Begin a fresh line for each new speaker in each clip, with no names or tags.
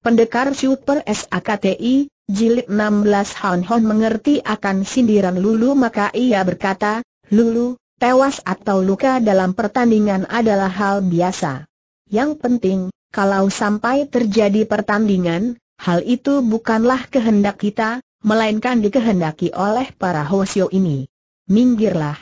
Pendekar Super SAKTI, Jilid 16 Hon Hon mengerti akan sindiran Lulu maka ia berkata, Lulu, tewas atau luka dalam pertandingan adalah hal biasa. Yang penting, kalau sampai terjadi pertandingan, hal itu bukanlah kehendak kita, melainkan dikehendaki oleh para Hoshio ini. Minggirlah.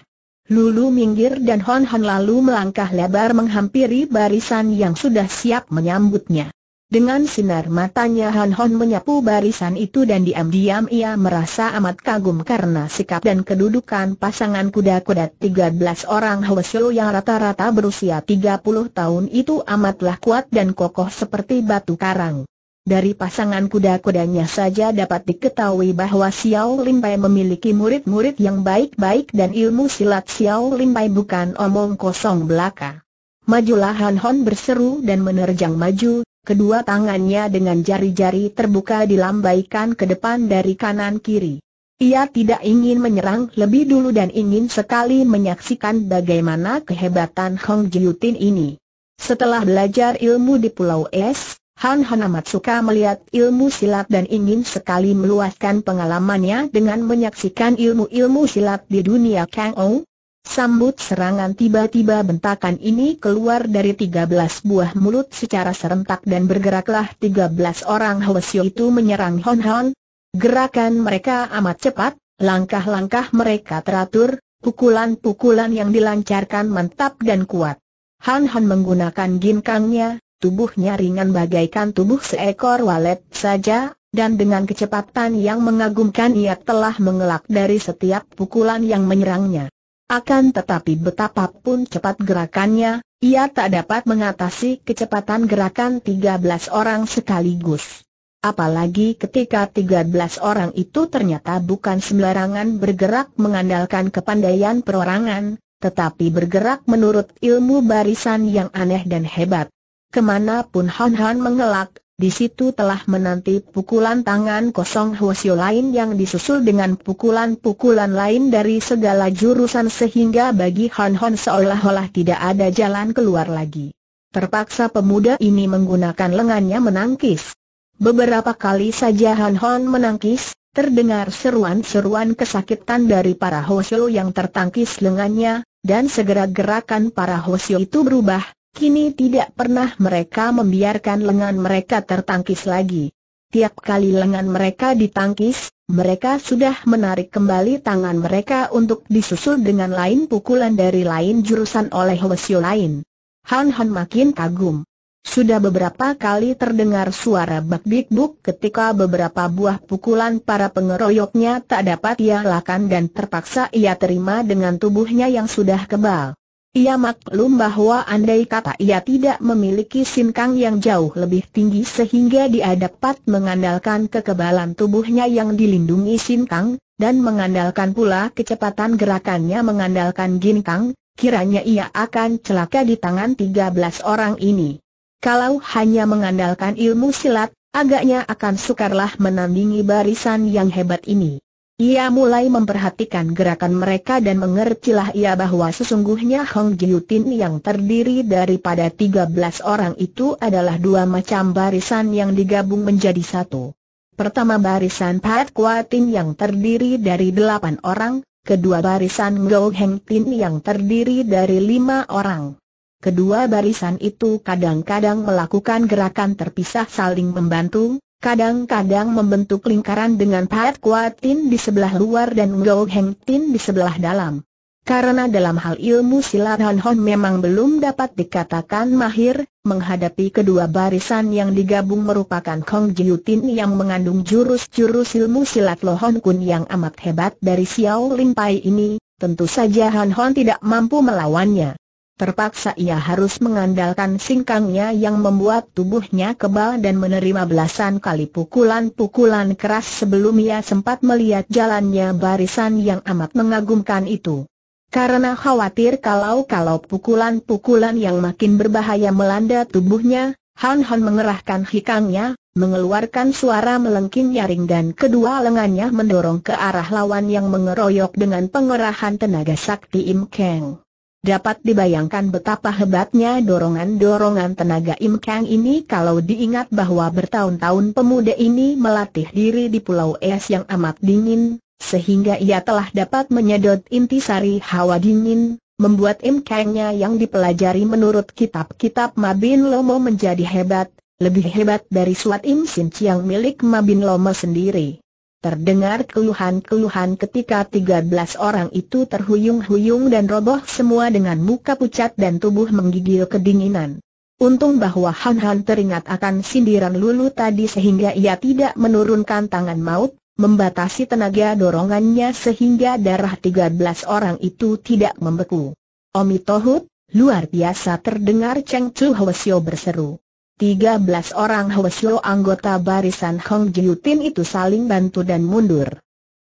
Lulu minggir dan Hon Hon lalu melangkah lebar menghampiri barisan yang sudah siap menyambutnya. Dengan sinar matanya Han Hon menyapu barisan itu dan diam-diam ia merasa amat kagum karena sikap dan kedudukan pasangan kuda-kuda 13 orang Hwasyo yang rata-rata berusia 30 tahun itu amatlah kuat dan kokoh seperti batu karang. Dari pasangan kuda-kudanya saja dapat diketahui bahwa Xiao Limpai memiliki murid-murid yang baik-baik dan ilmu silat Xiao Limpai bukan omong kosong belaka. Majulah Han Hon berseru dan menerjang maju, Kedua tangannya dengan jari-jari terbuka dilambaikan ke depan dari kanan kiri. Ia tidak ingin menyerang lebih dulu dan ingin sekali menyaksikan bagaimana kehebatan Hong Jiutin ini. Setelah belajar ilmu di Pulau Es, Han Han amat suka melihat ilmu silat dan ingin sekali meluaskan pengalamannya dengan menyaksikan ilmu-ilmu silat di dunia Kang Ong. Sambut serangan tiba-tiba bentakan ini keluar dari 13 buah mulut secara serentak dan bergeraklah tiga belas orang Hwasyo itu menyerang Hon Hon. Gerakan mereka amat cepat, langkah-langkah mereka teratur, pukulan-pukulan yang dilancarkan mantap dan kuat. Han Han menggunakan ginkangnya, tubuhnya ringan bagaikan tubuh seekor walet saja, dan dengan kecepatan yang mengagumkan ia telah mengelak dari setiap pukulan yang menyerangnya. Akan tetapi betapapun cepat gerakannya, ia tak dapat mengatasi kecepatan gerakan 13 orang sekaligus. Apalagi ketika 13 orang itu ternyata bukan sembarangan bergerak mengandalkan kepandaian perorangan, tetapi bergerak menurut ilmu barisan yang aneh dan hebat. Kemanapun Han Han mengelak, di situ telah menanti pukulan tangan kosong Hwasyo lain yang disusul dengan pukulan-pukulan lain dari segala jurusan sehingga bagi Han Hon seolah-olah tidak ada jalan keluar lagi. Terpaksa pemuda ini menggunakan lengannya menangkis. Beberapa kali saja Han Hon menangkis, terdengar seruan-seruan kesakitan dari para Hwasyo yang tertangkis lengannya, dan segera gerakan para Hwasyo itu berubah, Kini tidak pernah mereka membiarkan lengan mereka tertangkis lagi. Tiap kali lengan mereka ditangkis, mereka sudah menarik kembali tangan mereka untuk disusul dengan lain pukulan dari lain jurusan oleh Lesio lain. Han Han makin kagum. Sudah beberapa kali terdengar suara bak-bik-buk ketika beberapa buah pukulan para pengeroyoknya tak dapat ia lakukan dan terpaksa ia terima dengan tubuhnya yang sudah kebal. Ia maklum bahwa andai kata ia tidak memiliki sinkang yang jauh lebih tinggi sehingga dia dapat mengandalkan kekebalan tubuhnya yang dilindungi sinkang, dan mengandalkan pula kecepatan gerakannya mengandalkan ginkang, kiranya ia akan celaka di tangan 13 orang ini. Kalau hanya mengandalkan ilmu silat, agaknya akan sukarlah menandingi barisan yang hebat ini. Ia mulai memperhatikan gerakan mereka dan mengertilah ia bahwa sesungguhnya Hong Tin yang terdiri daripada 13 orang itu adalah dua macam barisan yang digabung menjadi satu. Pertama barisan Pat Tin yang terdiri dari delapan orang, kedua barisan Ngo Heng Tin yang terdiri dari lima orang. Kedua barisan itu kadang-kadang melakukan gerakan terpisah saling membantu, kadang-kadang membentuk lingkaran dengan Pat Kuatin di sebelah luar dan Ngo Heng Tin di sebelah dalam. Karena dalam hal ilmu silat Han Hon memang belum dapat dikatakan mahir, menghadapi kedua barisan yang digabung merupakan Kong Jiu Tin yang mengandung jurus-jurus ilmu silat Lohon Kun yang amat hebat dari Xiao Lim Pai ini, tentu saja Han Hon tidak mampu melawannya. Terpaksa ia harus mengandalkan singkangnya yang membuat tubuhnya kebal dan menerima belasan kali pukulan-pukulan keras sebelum ia sempat melihat jalannya barisan yang amat mengagumkan itu. Karena khawatir kalau-kalau pukulan-pukulan yang makin berbahaya melanda tubuhnya, Han Han mengerahkan hikangnya, mengeluarkan suara melengking nyaring dan kedua lengannya mendorong ke arah lawan yang mengeroyok dengan pengerahan tenaga sakti Im Keng. Dapat dibayangkan betapa hebatnya dorongan-dorongan tenaga Im Kang ini kalau diingat bahwa bertahun-tahun pemuda ini melatih diri di Pulau Es yang amat dingin, sehingga ia telah dapat menyedot intisari hawa dingin, membuat Im Kangnya yang dipelajari menurut kitab-kitab Mabin Lomo menjadi hebat, lebih hebat dari suat Im Sin Chiang milik Mabin Lomo sendiri. Terdengar keluhan-keluhan ketika 13 orang itu terhuyung-huyung dan roboh semua dengan muka pucat dan tubuh menggigil kedinginan. Untung bahwa Han Han teringat akan sindiran Lulu tadi sehingga ia tidak menurunkan tangan maut, membatasi tenaga dorongannya sehingga darah 13 orang itu tidak membeku. Omi Tohut, luar biasa terdengar Cheng Chu Hwasyo berseru. 13 orang Hwesyo anggota barisan Hong Jiutin itu saling bantu dan mundur.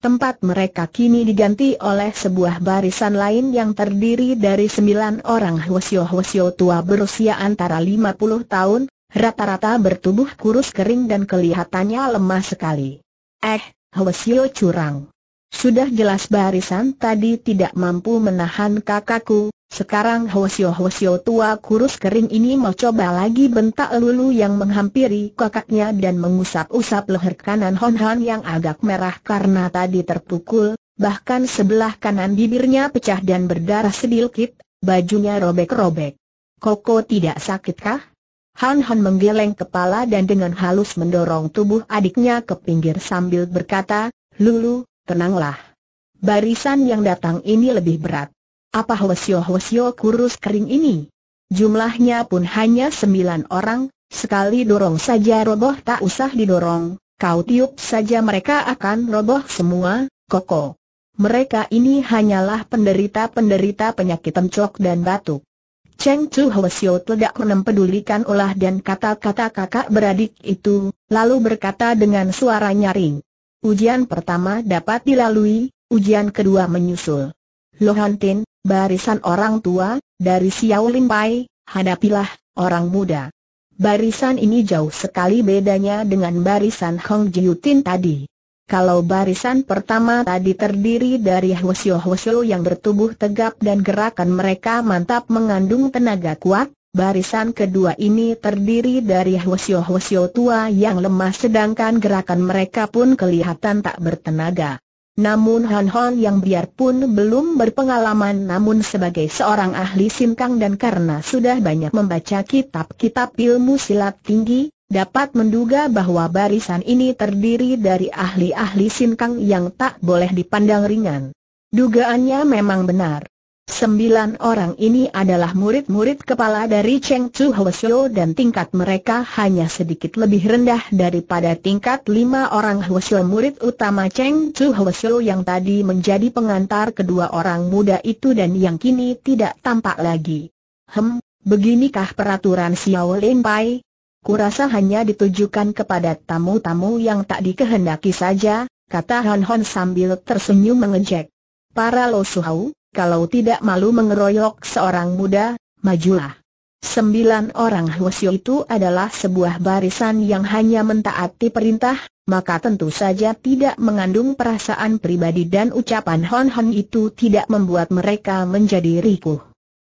Tempat mereka kini diganti oleh sebuah barisan lain yang terdiri dari sembilan orang Hwesyo-Hwesyo tua berusia antara 50 tahun, rata-rata bertubuh kurus kering dan kelihatannya lemah sekali. Eh, Hwesyo curang. Sudah jelas barisan tadi tidak mampu menahan kakakku, sekarang Hosio-Hosio tua kurus kering ini mau coba lagi bentak Lulu yang menghampiri kakaknya dan mengusap-usap leher kanan Hon Han yang agak merah karena tadi terpukul, bahkan sebelah kanan bibirnya pecah dan berdarah sedikit, bajunya robek-robek. Koko tidak sakitkah? Han Han menggeleng kepala dan dengan halus mendorong tubuh adiknya ke pinggir sambil berkata, Lulu, tenanglah. Barisan yang datang ini lebih berat. Apa hosio-hosio kurus kering ini? Jumlahnya pun hanya sembilan orang, sekali dorong saja roboh tak usah didorong, kau tiup saja mereka akan roboh semua, koko. Mereka ini hanyalah penderita-penderita penyakit tencok dan batuk. Cheng Chu Hwasyo tidak menempedulikan olah dan kata-kata kakak beradik itu, lalu berkata dengan suara nyaring. Ujian pertama dapat dilalui, ujian kedua menyusul. Tin, barisan orang tua, dari Xiao Pai hadapilah, orang muda. Barisan ini jauh sekali bedanya dengan barisan Hong Jiutin tadi. Kalau barisan pertama tadi terdiri dari hwasyo-hwasyo yang bertubuh tegap dan gerakan mereka mantap mengandung tenaga kuat, barisan kedua ini terdiri dari hwasyo-hwasyo tua yang lemah sedangkan gerakan mereka pun kelihatan tak bertenaga. Namun Han Hon yang biarpun belum berpengalaman namun sebagai seorang ahli simkang dan karena sudah banyak membaca kitab-kitab ilmu silat tinggi, dapat menduga bahwa barisan ini terdiri dari ahli-ahli simkang yang tak boleh dipandang ringan. Dugaannya memang benar. Sembilan orang ini adalah murid-murid kepala dari Cheng Chu Hwasyo dan tingkat mereka hanya sedikit lebih rendah daripada tingkat lima orang Hwasyo murid utama Cheng Chu Hwasyo yang tadi menjadi pengantar kedua orang muda itu dan yang kini tidak tampak lagi. Hem, beginikah peraturan Xiao Lin Pai? Kurasa hanya ditujukan kepada tamu-tamu yang tak dikehendaki saja, kata Han Hon sambil tersenyum mengejek. Para Lo Hau kalau tidak malu mengeroyok seorang muda, majulah. Sembilan orang Hwasyo itu adalah sebuah barisan yang hanya mentaati perintah, maka tentu saja tidak mengandung perasaan pribadi dan ucapan Hon Hon itu tidak membuat mereka menjadi rikuh.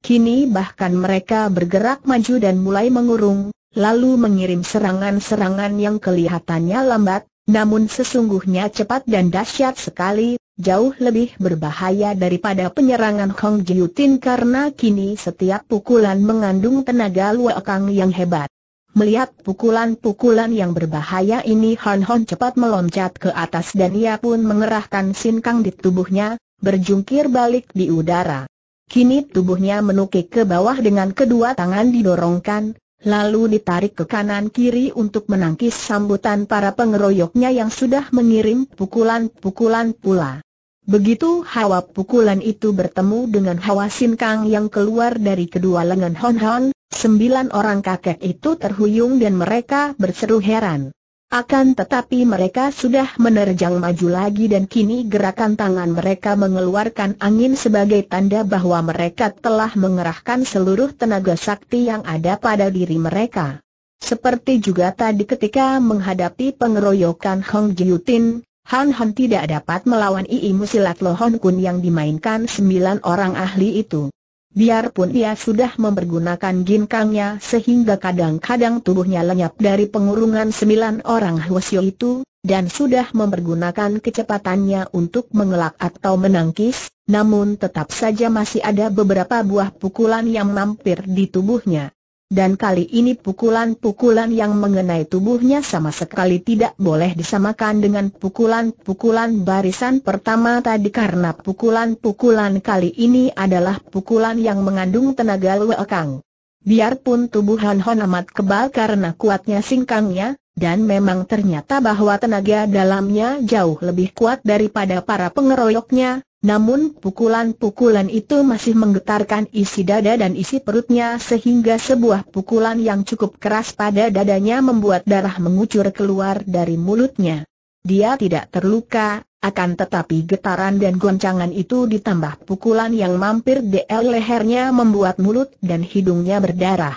Kini bahkan mereka bergerak maju dan mulai mengurung, lalu mengirim serangan-serangan yang kelihatannya lambat, namun sesungguhnya cepat dan dahsyat sekali, jauh lebih berbahaya daripada penyerangan Hong Jiutin karena kini setiap pukulan mengandung tenaga luakang yang hebat. Melihat pukulan-pukulan yang berbahaya ini Han Hon cepat meloncat ke atas dan ia pun mengerahkan sinkang di tubuhnya, berjungkir balik di udara. Kini tubuhnya menukik ke bawah dengan kedua tangan didorongkan, lalu ditarik ke kanan-kiri untuk menangkis sambutan para pengeroyoknya yang sudah mengirim pukulan-pukulan pula. Begitu hawa pukulan itu bertemu dengan hawa sinkang yang keluar dari kedua lengan Hon Hon, sembilan orang kakek itu terhuyung dan mereka berseru heran. Akan tetapi mereka sudah menerjang maju lagi dan kini gerakan tangan mereka mengeluarkan angin sebagai tanda bahwa mereka telah mengerahkan seluruh tenaga sakti yang ada pada diri mereka. Seperti juga tadi ketika menghadapi pengeroyokan Hong Jiutin, Han Han tidak dapat melawan Iimu silat Lohon Kun yang dimainkan sembilan orang ahli itu. Biarpun ia sudah mempergunakan ginkangnya sehingga kadang-kadang tubuhnya lenyap dari pengurungan sembilan orang Hwasyo itu, dan sudah mempergunakan kecepatannya untuk mengelak atau menangkis, namun tetap saja masih ada beberapa buah pukulan yang mampir di tubuhnya. Dan kali ini pukulan-pukulan yang mengenai tubuhnya sama sekali tidak boleh disamakan dengan pukulan-pukulan barisan pertama tadi karena pukulan-pukulan kali ini adalah pukulan yang mengandung tenaga luekang. Biarpun tubuh Han Hon amat kebal karena kuatnya singkangnya, dan memang ternyata bahwa tenaga dalamnya jauh lebih kuat daripada para pengeroyoknya, namun pukulan-pukulan itu masih menggetarkan isi dada dan isi perutnya sehingga sebuah pukulan yang cukup keras pada dadanya membuat darah mengucur keluar dari mulutnya. Dia tidak terluka, akan tetapi getaran dan goncangan itu ditambah pukulan yang mampir di lehernya membuat mulut dan hidungnya berdarah.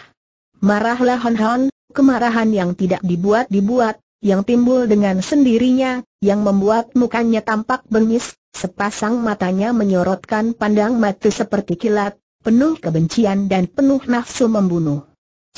Marahlah Hon Hon, kemarahan yang tidak dibuat-dibuat, yang timbul dengan sendirinya, yang membuat mukanya tampak bengis, sepasang matanya menyorotkan pandang mata seperti kilat, penuh kebencian dan penuh nafsu membunuh.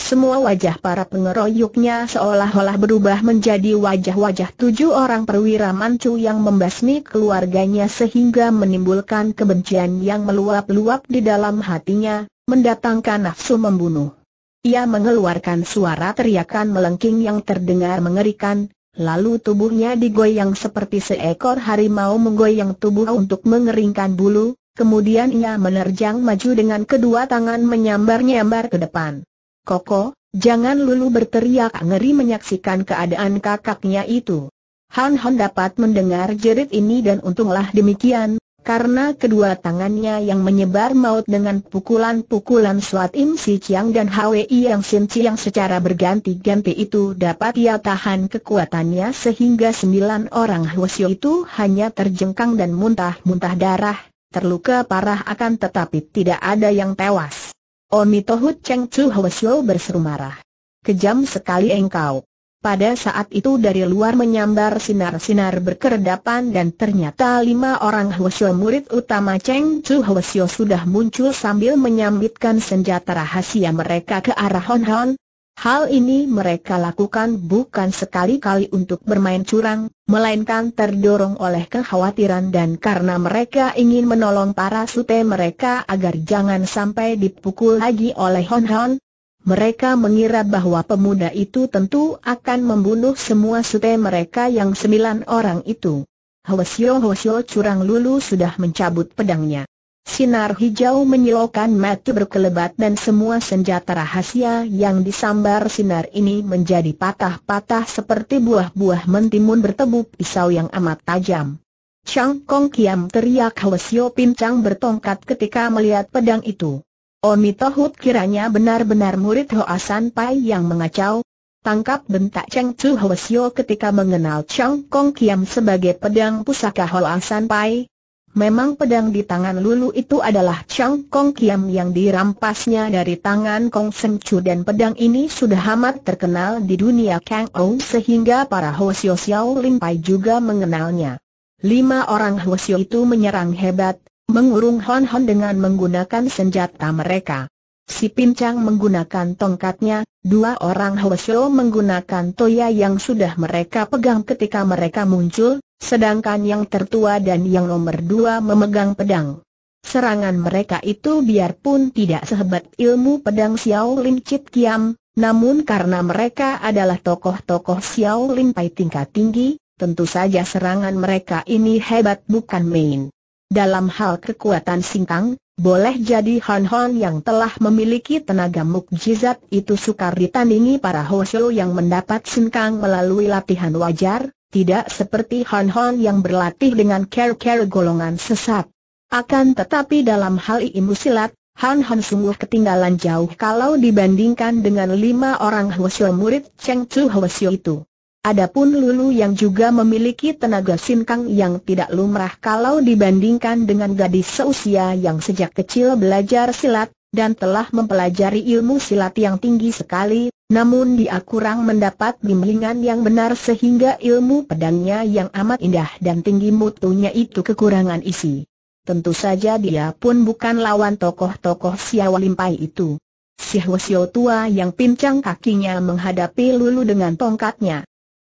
Semua wajah para pengeroyoknya seolah-olah berubah menjadi wajah-wajah tujuh orang perwira mancu yang membasmi keluarganya sehingga menimbulkan kebencian yang meluap-luap di dalam hatinya, mendatangkan nafsu membunuh. Ia mengeluarkan suara teriakan melengking yang terdengar mengerikan, lalu tubuhnya digoyang seperti seekor harimau menggoyang tubuh untuk mengeringkan bulu, kemudian ia menerjang maju dengan kedua tangan menyambar-nyambar ke depan. Koko, jangan lulu berteriak ngeri menyaksikan keadaan kakaknya itu. Han Han dapat mendengar jerit ini dan untunglah demikian, karena kedua tangannya yang menyebar maut dengan pukulan-pukulan Suat Im Si Chiang dan Hwi Yang Sin Chiang secara berganti-ganti itu dapat ia tahan kekuatannya sehingga sembilan orang Hwasyo itu hanya terjengkang dan muntah-muntah darah, terluka parah akan tetapi tidak ada yang tewas. Oni Tohut Cheng Chu Hwasyo berseru marah. Kejam sekali engkau. Pada saat itu dari luar menyambar sinar-sinar berkedapan dan ternyata lima orang Hwasyo murid utama Cheng Chu Hwasyo sudah muncul sambil menyambitkan senjata rahasia mereka ke arah Hon Hon. Hal ini mereka lakukan bukan sekali-kali untuk bermain curang, melainkan terdorong oleh kekhawatiran dan karena mereka ingin menolong para sute mereka agar jangan sampai dipukul lagi oleh Hon Hon, mereka mengira bahwa pemuda itu tentu akan membunuh semua sute mereka yang sembilan orang itu. Hwasyo Hwasyo curang lulu sudah mencabut pedangnya. Sinar hijau menyilaukan mata berkelebat dan semua senjata rahasia yang disambar sinar ini menjadi patah-patah seperti buah-buah mentimun bertemu pisau yang amat tajam. Chang Kong Kiam teriak Hwasyo pincang bertongkat ketika melihat pedang itu. Omi Tohut kiranya benar-benar murid Hoa San Pai yang mengacau. Tangkap bentak Cheng Chu Hwasyo ketika mengenal Chang Kong Kiam sebagai pedang pusaka Hoa San Pai. Memang pedang di tangan Lulu itu adalah Chang Kong Kiam yang dirampasnya dari tangan Kong Seng Chu dan pedang ini sudah amat terkenal di dunia Kang Ou sehingga para Hwasyo Xiao Lim Pai juga mengenalnya. Lima orang Hwasyo itu menyerang hebat, mengurung Hon Hon dengan menggunakan senjata mereka. Si Pincang menggunakan tongkatnya, dua orang Hwasyo menggunakan toya yang sudah mereka pegang ketika mereka muncul, sedangkan yang tertua dan yang nomor dua memegang pedang. Serangan mereka itu biarpun tidak sehebat ilmu pedang Xiao Lin Chit Kiam, namun karena mereka adalah tokoh-tokoh Xiao Lin Pai tingkat tinggi, tentu saja serangan mereka ini hebat bukan main. Dalam hal kekuatan singkang, boleh jadi Han Hon yang telah memiliki tenaga mukjizat itu sukar ditandingi para Hosho yang mendapat singkang melalui latihan wajar, tidak seperti Han Hon yang berlatih dengan care-care golongan sesat. Akan tetapi dalam hal ilmu silat, Han Han sungguh ketinggalan jauh kalau dibandingkan dengan lima orang Hwasyo murid Cheng Chu Hwasyo itu. Adapun Lulu yang juga memiliki tenaga sinkang yang tidak lumrah kalau dibandingkan dengan gadis seusia yang sejak kecil belajar silat, dan telah mempelajari ilmu silat yang tinggi sekali, namun dia kurang mendapat bimbingan yang benar sehingga ilmu pedangnya yang amat indah dan tinggi mutunya itu kekurangan isi. Tentu saja dia pun bukan lawan tokoh-tokoh Siawalimpai itu. Si Hwasyo tua yang pincang kakinya menghadapi Lulu dengan tongkatnya.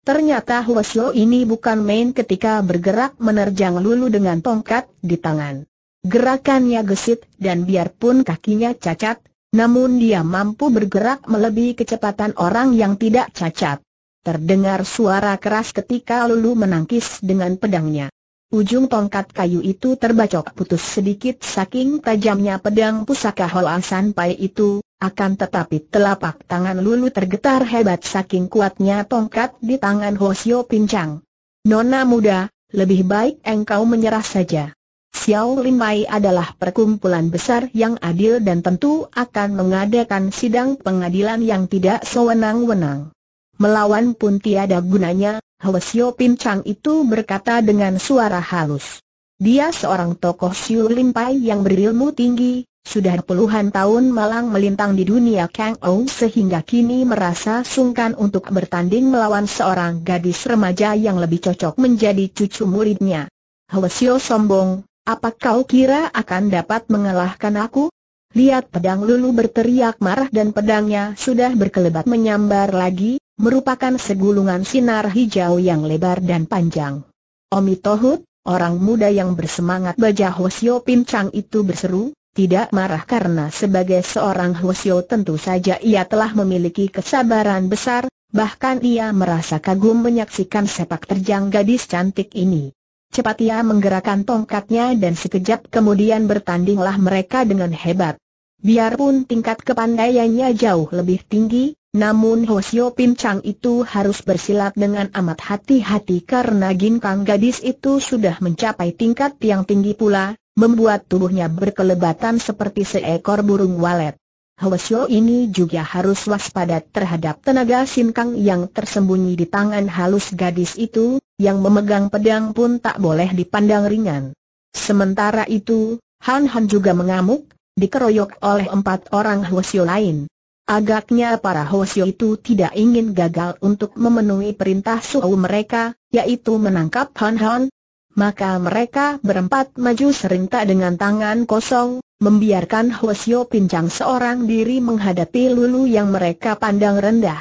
Ternyata Huosyo ini bukan main ketika bergerak menerjang lulu dengan tongkat di tangan. Gerakannya gesit dan biarpun kakinya cacat, namun dia mampu bergerak melebihi kecepatan orang yang tidak cacat. Terdengar suara keras ketika lulu menangkis dengan pedangnya. Ujung tongkat kayu itu terbacok putus sedikit saking tajamnya pedang pusaka Hoasan Sanpai itu, akan tetapi telapak tangan Lulu tergetar hebat saking kuatnya tongkat di tangan Hosio pincang. Nona muda, lebih baik engkau menyerah saja. Xiao Limai adalah perkumpulan besar yang adil dan tentu akan mengadakan sidang pengadilan yang tidak sewenang-wenang. Melawan pun tiada gunanya, Hosio pincang itu berkata dengan suara halus. Dia seorang tokoh Xiu Limai yang berilmu tinggi, sudah puluhan tahun malang melintang di dunia Kang Ou sehingga kini merasa sungkan untuk bertanding melawan seorang gadis remaja yang lebih cocok menjadi cucu muridnya. Hwasyo sombong, apa kau kira akan dapat mengalahkan aku? Lihat pedang Lulu berteriak marah dan pedangnya sudah berkelebat menyambar lagi, merupakan segulungan sinar hijau yang lebar dan panjang. Omi Tohut, orang muda yang bersemangat baja Hwasyo pincang itu berseru, tidak marah karena sebagai seorang Hwasyo tentu saja ia telah memiliki kesabaran besar, bahkan ia merasa kagum menyaksikan sepak terjang gadis cantik ini. Cepat ia menggerakkan tongkatnya dan sekejap kemudian bertandinglah mereka dengan hebat. Biarpun tingkat kepandaiannya jauh lebih tinggi, namun Hwasyo Pincang itu harus bersilat dengan amat hati-hati karena ginkang gadis itu sudah mencapai tingkat yang tinggi pula, membuat tubuhnya berkelebatan seperti seekor burung walet. Hwasyo ini juga harus waspada terhadap tenaga sinkang yang tersembunyi di tangan halus gadis itu, yang memegang pedang pun tak boleh dipandang ringan. Sementara itu, Han Han juga mengamuk, dikeroyok oleh empat orang Hwasyo lain. Agaknya para Hwasyo itu tidak ingin gagal untuk memenuhi perintah suhu mereka, yaitu menangkap Han Han, maka mereka berempat maju serentak dengan tangan kosong, membiarkan Hwasyo pincang seorang diri menghadapi Lulu yang mereka pandang rendah.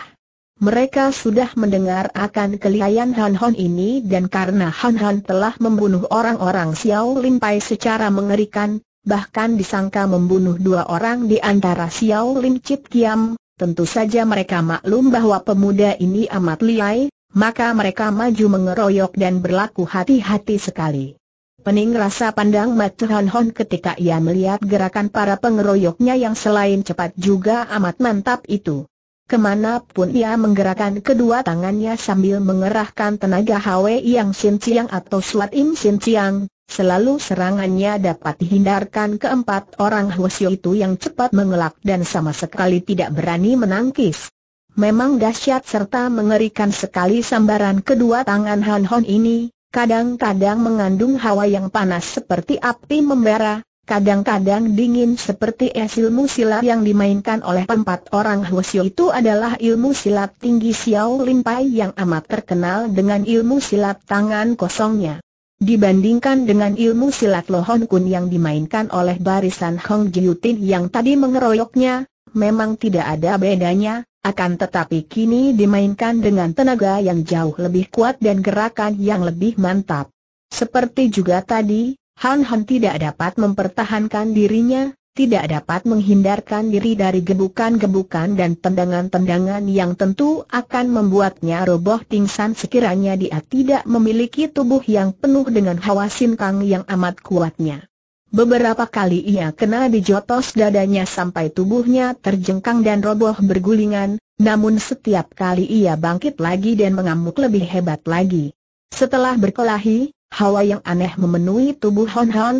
Mereka sudah mendengar akan kelihayan Han Hon ini dan karena Han Hon telah membunuh orang-orang Xiao Lin Pai secara mengerikan, bahkan disangka membunuh dua orang di antara Xiao Lin Chit Kiam, tentu saja mereka maklum bahwa pemuda ini amat liai, maka mereka maju mengeroyok dan berlaku hati-hati sekali. Pening rasa pandang Mat Hon Hon ketika ia melihat gerakan para pengeroyoknya yang selain cepat juga amat mantap itu. Kemanapun ia menggerakkan kedua tangannya sambil mengerahkan tenaga Hwe yang Sin Ciang atau Suat Im Sin Ciang, selalu serangannya dapat dihindarkan keempat orang Hwasyo itu yang cepat mengelak dan sama sekali tidak berani menangkis. Memang dahsyat serta mengerikan sekali sambaran kedua tangan Han Hon ini, kadang-kadang mengandung hawa yang panas seperti api membara, kadang-kadang dingin seperti es ilmu silat yang dimainkan oleh empat orang Huosio itu adalah ilmu silat tinggi Xiao Lin Pai yang amat terkenal dengan ilmu silat tangan kosongnya. Dibandingkan dengan ilmu silat Lo Hon Kun yang dimainkan oleh barisan Hong Jiu Tin yang tadi mengeroyoknya, memang tidak ada bedanya, akan tetapi kini dimainkan dengan tenaga yang jauh lebih kuat dan gerakan yang lebih mantap. Seperti juga tadi, Han Han tidak dapat mempertahankan dirinya, tidak dapat menghindarkan diri dari gebukan-gebukan dan tendangan-tendangan yang tentu akan membuatnya roboh pingsan sekiranya dia tidak memiliki tubuh yang penuh dengan hawa sinkang yang amat kuatnya. Beberapa kali ia kena dijotos dadanya sampai tubuhnya terjengkang dan roboh bergulingan, namun setiap kali ia bangkit lagi dan mengamuk lebih hebat lagi. Setelah berkelahi, hawa yang aneh memenuhi tubuh Hon Hon.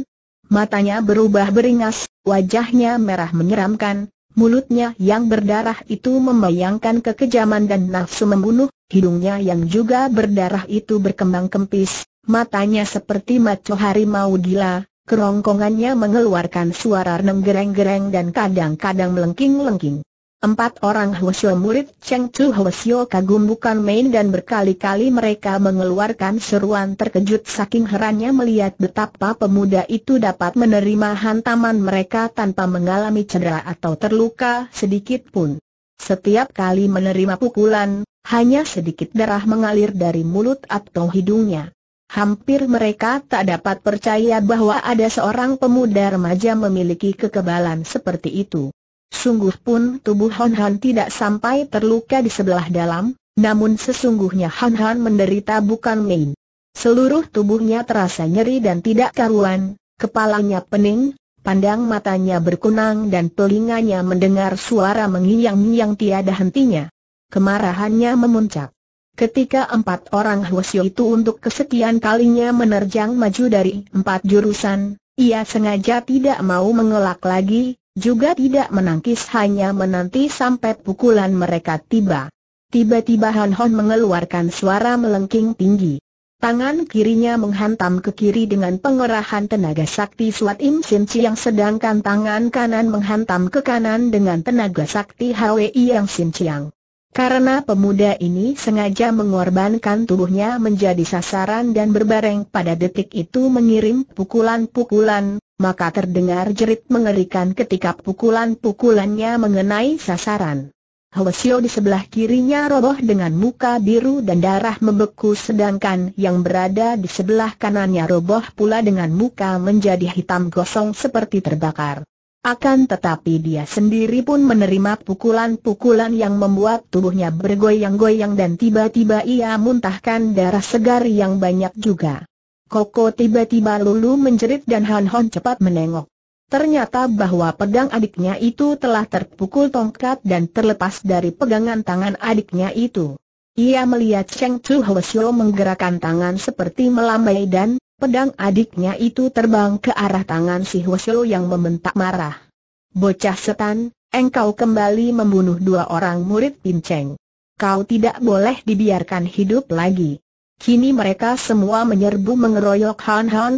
Matanya berubah beringas, wajahnya merah menyeramkan, mulutnya yang berdarah itu membayangkan kekejaman dan nafsu membunuh, hidungnya yang juga berdarah itu berkembang kempis, matanya seperti maco harimau gila, Kerongkongannya mengeluarkan suara nenggereng-gereng dan kadang-kadang melengking-lengking. Empat orang Hwasyo murid Cheng Chu Hwasyo kagum bukan main dan berkali-kali mereka mengeluarkan seruan terkejut saking herannya melihat betapa pemuda itu dapat menerima hantaman mereka tanpa mengalami cedera atau terluka sedikit pun. Setiap kali menerima pukulan, hanya sedikit darah mengalir dari mulut atau hidungnya. Hampir mereka tak dapat percaya bahwa ada seorang pemuda remaja memiliki kekebalan seperti itu. Sungguh pun tubuh Han Han tidak sampai terluka di sebelah dalam, namun sesungguhnya Han Han menderita bukan main. Seluruh tubuhnya terasa nyeri dan tidak karuan, kepalanya pening, pandang matanya berkunang dan telinganya mendengar suara mengiang-ngiang tiada hentinya. Kemarahannya memuncak. Ketika empat orang Huosyo itu untuk kesekian kalinya menerjang maju dari empat jurusan, ia sengaja tidak mau mengelak lagi, juga tidak menangkis hanya menanti sampai pukulan mereka tiba. Tiba-tiba Han Hon mengeluarkan suara melengking tinggi. Tangan kirinya menghantam ke kiri dengan pengerahan tenaga sakti Suat Im Sin Chi yang sedangkan tangan kanan menghantam ke kanan dengan tenaga sakti Hwi Yang Sin Chiang. Karena pemuda ini sengaja mengorbankan tubuhnya menjadi sasaran dan berbareng pada detik itu mengirim pukulan-pukulan, maka terdengar jerit mengerikan ketika pukulan-pukulannya mengenai sasaran. Hwasyo di sebelah kirinya roboh dengan muka biru dan darah membeku sedangkan yang berada di sebelah kanannya roboh pula dengan muka menjadi hitam gosong seperti terbakar. Akan tetapi dia sendiri pun menerima pukulan-pukulan yang membuat tubuhnya bergoyang-goyang dan tiba-tiba ia muntahkan darah segar yang banyak juga. Koko tiba-tiba lulu menjerit dan Han Hon cepat menengok. Ternyata bahwa pedang adiknya itu telah terpukul tongkat dan terlepas dari pegangan tangan adiknya itu. Ia melihat Cheng Chu Hwesyo menggerakkan tangan seperti melambai dan Pedang adiknya itu terbang ke arah tangan si Huosyo yang membentak marah. Bocah setan, engkau kembali membunuh dua orang murid Pincang. Kau tidak boleh dibiarkan hidup lagi. Kini mereka semua menyerbu mengeroyok Han Han.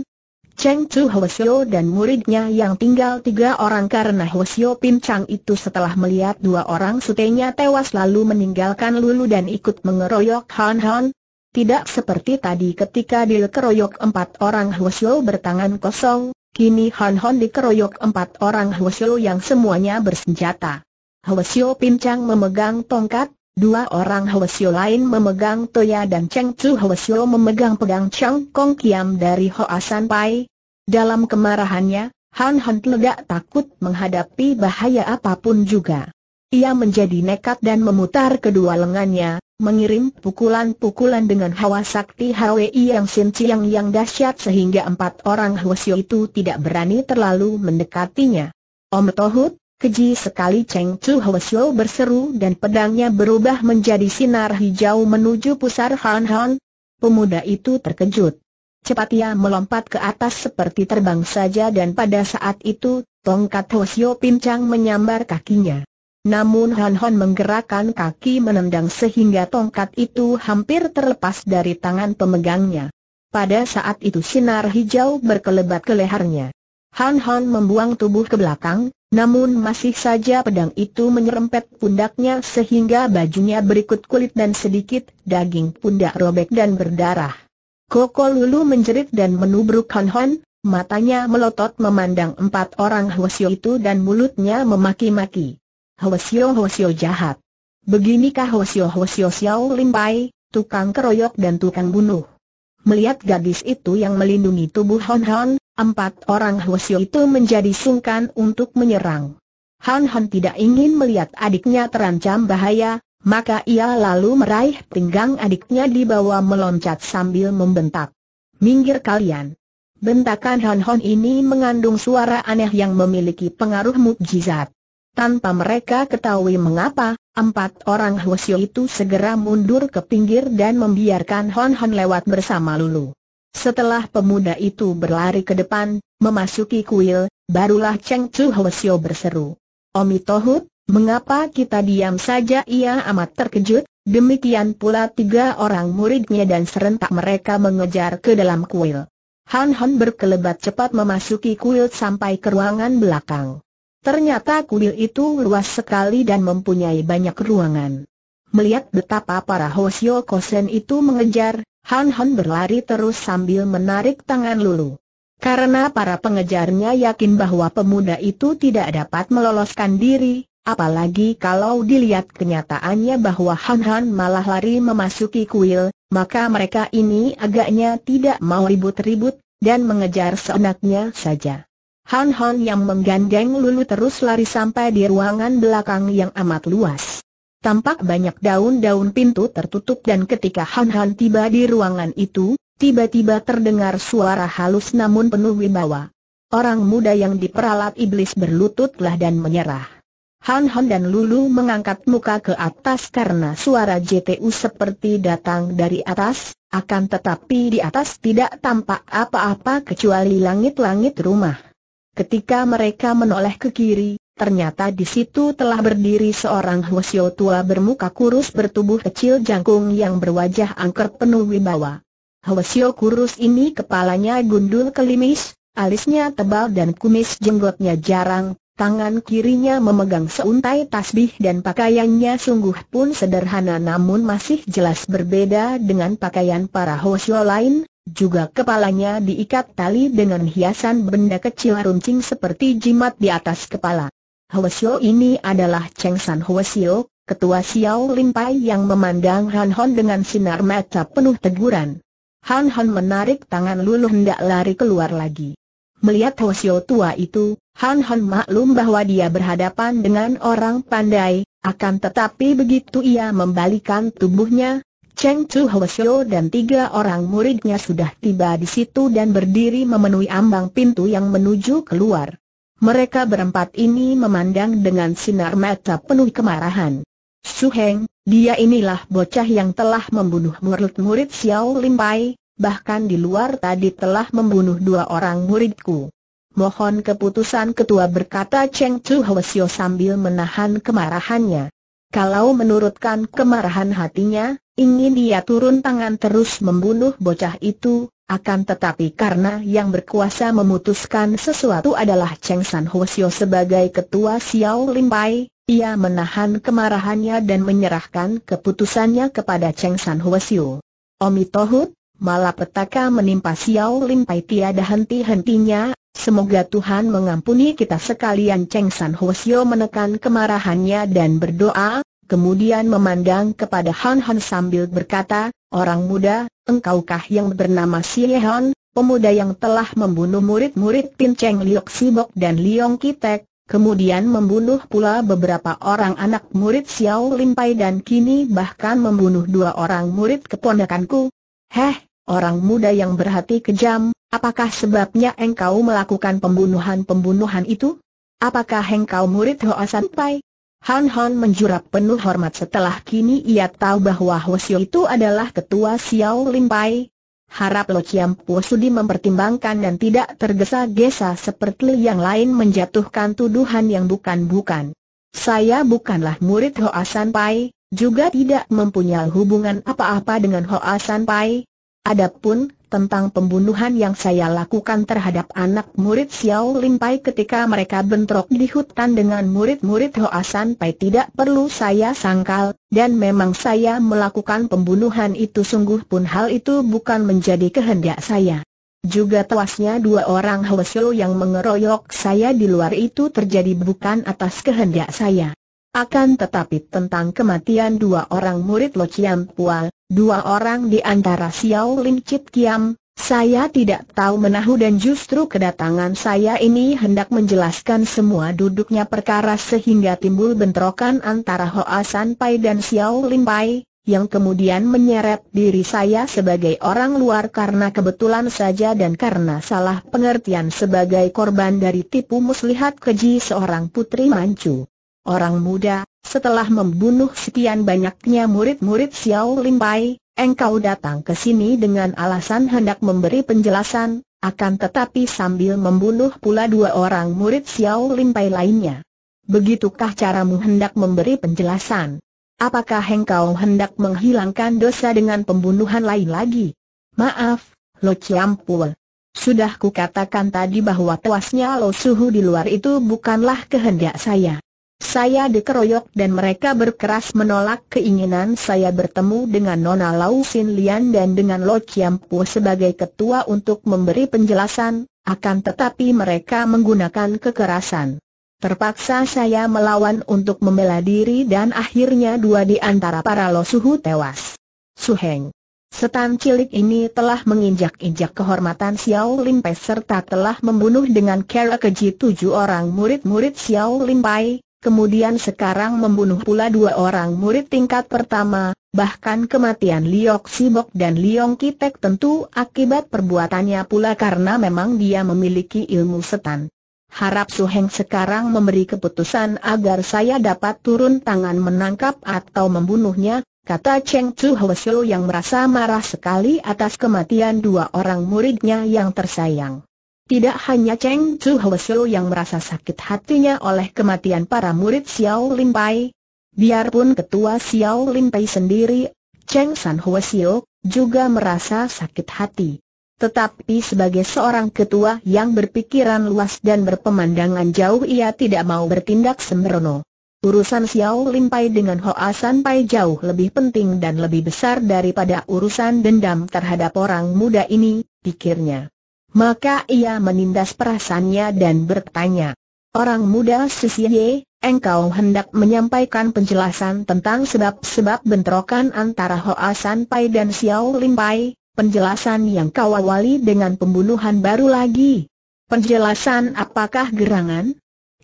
Cheng Chu Huosyo dan muridnya yang tinggal tiga orang karena Pin pincang itu setelah melihat dua orang sutenya tewas lalu meninggalkan Lulu dan ikut mengeroyok Han Han, tidak seperti tadi ketika dikeroyok empat orang Hwasyo bertangan kosong, kini Han Hon dikeroyok empat orang Hwasyo yang semuanya bersenjata. Hwasyo pincang memegang tongkat, dua orang Hwasyo lain memegang toya dan Cheng Chu Hwasyo memegang-pegang Chang Kong Kiam dari Hoasan Pai. Dalam kemarahannya, Han Hon tidak takut menghadapi bahaya apapun juga. Ia menjadi nekat dan memutar kedua lengannya, mengirim pukulan-pukulan dengan hawa sakti Hwi yang yang yang dahsyat sehingga empat orang Hwasyo itu tidak berani terlalu mendekatinya. Om Tohut, keji sekali Cheng Chu Hwasyo berseru dan pedangnya berubah menjadi sinar hijau menuju pusar Han Han. Pemuda itu terkejut. Cepat ia melompat ke atas seperti terbang saja dan pada saat itu, tongkat Hwasyo pincang menyambar kakinya. Namun Han Hon menggerakkan kaki menendang sehingga tongkat itu hampir terlepas dari tangan pemegangnya. Pada saat itu sinar hijau berkelebat ke lehernya. Han Hon membuang tubuh ke belakang, namun masih saja pedang itu menyerempet pundaknya sehingga bajunya berikut kulit dan sedikit daging pundak robek dan berdarah. Koko Lulu menjerit dan menubruk Han Hon, matanya melotot memandang empat orang Hwasyo itu dan mulutnya memaki-maki. Hwasyo Hwasyo jahat. Beginikah Hwasyo Hwasyo Xiao Limpai, tukang keroyok dan tukang bunuh. Melihat gadis itu yang melindungi tubuh Hon Hon, empat orang Hwasyo itu menjadi sungkan untuk menyerang. Hon Hon tidak ingin melihat adiknya terancam bahaya, maka ia lalu meraih pinggang adiknya di bawah meloncat sambil membentak. Minggir kalian! Bentakan Hon Hon ini mengandung suara aneh yang memiliki pengaruh mukjizat. Tanpa mereka ketahui mengapa, empat orang Huosio itu segera mundur ke pinggir dan membiarkan Hon Hon lewat bersama Lulu. Setelah pemuda itu berlari ke depan, memasuki kuil, barulah Cheng Chu Huosio berseru. Omi Tohut, mengapa kita diam saja? Ia amat terkejut, demikian pula tiga orang muridnya dan serentak mereka mengejar ke dalam kuil. Han Han berkelebat cepat memasuki kuil sampai ke ruangan belakang. Ternyata kuil itu luas sekali dan mempunyai banyak ruangan. Melihat betapa para Hosio Kosen itu mengejar, Han Han berlari terus sambil menarik tangan Lulu. Karena para pengejarnya yakin bahwa pemuda itu tidak dapat meloloskan diri, apalagi kalau dilihat kenyataannya bahwa Han Han malah lari memasuki kuil, maka mereka ini agaknya tidak mau ribut-ribut, dan mengejar seenaknya saja. Han Han yang menggandeng Lulu terus lari sampai di ruangan belakang yang amat luas. Tampak banyak daun-daun pintu tertutup dan ketika Han Han tiba di ruangan itu, tiba-tiba terdengar suara halus namun penuh wibawa. Orang muda yang diperalat iblis berlututlah dan menyerah. Han Han dan Lulu mengangkat muka ke atas karena suara JTU seperti datang dari atas, akan tetapi di atas tidak tampak apa-apa kecuali langit-langit rumah. Ketika mereka menoleh ke kiri, ternyata di situ telah berdiri seorang Hwasyo tua bermuka kurus bertubuh kecil jangkung yang berwajah angker penuh wibawa. Hwasyo kurus ini kepalanya gundul kelimis, alisnya tebal dan kumis jenggotnya jarang, tangan kirinya memegang seuntai tasbih dan pakaiannya sungguh pun sederhana namun masih jelas berbeda dengan pakaian para Hwasyo lain, juga kepalanya diikat tali dengan hiasan benda kecil runcing seperti jimat di atas kepala. Hwasyo ini adalah Cheng San Hwasyo, ketua Xiao Limpai yang memandang Han Hon dengan sinar mata penuh teguran. Han Hon menarik tangan Lulu hendak lari keluar lagi. Melihat Hwasyo tua itu, Han Hon maklum bahwa dia berhadapan dengan orang pandai, akan tetapi begitu ia membalikan tubuhnya, Cheng Chu Hwasyo dan tiga orang muridnya sudah tiba di situ dan berdiri memenuhi ambang pintu yang menuju keluar. Mereka berempat ini memandang dengan sinar mata penuh kemarahan. Su Heng, dia inilah bocah yang telah membunuh murid-murid Xiao Lim Pai, bahkan di luar tadi telah membunuh dua orang muridku. Mohon keputusan ketua berkata Cheng Chu Hwasyo sambil menahan kemarahannya. Kalau menurutkan kemarahan hatinya, Ingin dia turun tangan terus membunuh bocah itu, akan tetapi karena yang berkuasa memutuskan sesuatu adalah Cheng San Hosio sebagai ketua Xiao Limpai, ia menahan kemarahannya dan menyerahkan keputusannya kepada Cheng San Hosio. Omi Tohut, malapetaka menimpa Xiao Limpai tiada henti-hentinya, semoga Tuhan mengampuni kita sekalian Cheng San Hosio menekan kemarahannya dan berdoa, kemudian memandang kepada Han Han sambil berkata, Orang muda, engkaukah yang bernama Si Ye Han, pemuda yang telah membunuh murid-murid Pin Cheng Liok Sibok dan Liong Kitek, kemudian membunuh pula beberapa orang anak murid Xiao Limpai dan kini bahkan membunuh dua orang murid keponakanku. Heh, orang muda yang berhati kejam, apakah sebabnya engkau melakukan pembunuhan-pembunuhan itu? Apakah engkau murid Hoa Sampai? Han Han menjurap penuh hormat setelah kini ia tahu bahwa Hwasyo itu adalah ketua Xiao Lim Pai. Harap Lo Chiam Po Sudi mempertimbangkan dan tidak tergesa-gesa seperti yang lain menjatuhkan tuduhan yang bukan-bukan. Saya bukanlah murid Ho Asan Pai, juga tidak mempunyai hubungan apa-apa dengan Ho Asan Pai. Adapun, tentang pembunuhan yang saya lakukan terhadap anak murid Xiao Lim Pai ketika mereka bentrok di hutan dengan murid-murid Hoa San Pai tidak perlu saya sangkal, dan memang saya melakukan pembunuhan itu sungguh pun hal itu bukan menjadi kehendak saya. Juga tewasnya dua orang Hoa Xiao yang mengeroyok saya di luar itu terjadi bukan atas kehendak saya. Akan tetapi tentang kematian dua orang murid Lo Chiam Pual, dua orang di antara Xiao Lin Chit Kiam, saya tidak tahu menahu dan justru kedatangan saya ini hendak menjelaskan semua duduknya perkara sehingga timbul bentrokan antara Hoa San Pai dan Xiao Lin Pai, yang kemudian menyeret diri saya sebagai orang luar karena kebetulan saja dan karena salah pengertian sebagai korban dari tipu muslihat keji seorang putri mancu orang muda, setelah membunuh sekian banyaknya murid-murid Xiao Pai, engkau datang ke sini dengan alasan hendak memberi penjelasan, akan tetapi sambil membunuh pula dua orang murid Xiao Pai lainnya. Begitukah caramu hendak memberi penjelasan? Apakah engkau hendak menghilangkan dosa dengan pembunuhan lain lagi? Maaf, Lo Chiampul. Sudah kukatakan tadi bahwa tuasnya Lo Suhu di luar itu bukanlah kehendak saya. Saya dikeroyok dan mereka berkeras menolak keinginan saya bertemu dengan Nona Lau Sin Lian dan dengan Lo Chiam Pu sebagai ketua untuk memberi penjelasan, akan tetapi mereka menggunakan kekerasan. Terpaksa saya melawan untuk membela diri dan akhirnya dua di antara para Lo Suhu tewas. Suheng. Setan cilik ini telah menginjak-injak kehormatan Xiao Pai serta telah membunuh dengan cara keji tujuh orang murid-murid Xiao Pai kemudian sekarang membunuh pula dua orang murid tingkat pertama, bahkan kematian Liok Sibok dan Liong Kitek tentu akibat perbuatannya pula karena memang dia memiliki ilmu setan. Harap Su Heng sekarang memberi keputusan agar saya dapat turun tangan menangkap atau membunuhnya, kata Cheng Chu Hwesyo yang merasa marah sekali atas kematian dua orang muridnya yang tersayang. Tidak hanya Cheng Chu Hwesho yang merasa sakit hatinya oleh kematian para murid Xiao Lim Pai. Biarpun ketua Xiao Lim Pai sendiri, Cheng San Hwesho, juga merasa sakit hati. Tetapi sebagai seorang ketua yang berpikiran luas dan berpemandangan jauh ia tidak mau bertindak sembrono. Urusan Xiao Lim Pai dengan Hoa San Pai jauh lebih penting dan lebih besar daripada urusan dendam terhadap orang muda ini, pikirnya maka ia menindas perasannya dan bertanya. Orang muda Sisi Ye, engkau hendak menyampaikan penjelasan tentang sebab-sebab bentrokan antara Hoa San Pai dan Xiao Lim Pai, penjelasan yang kau awali dengan pembunuhan baru lagi. Penjelasan apakah gerangan?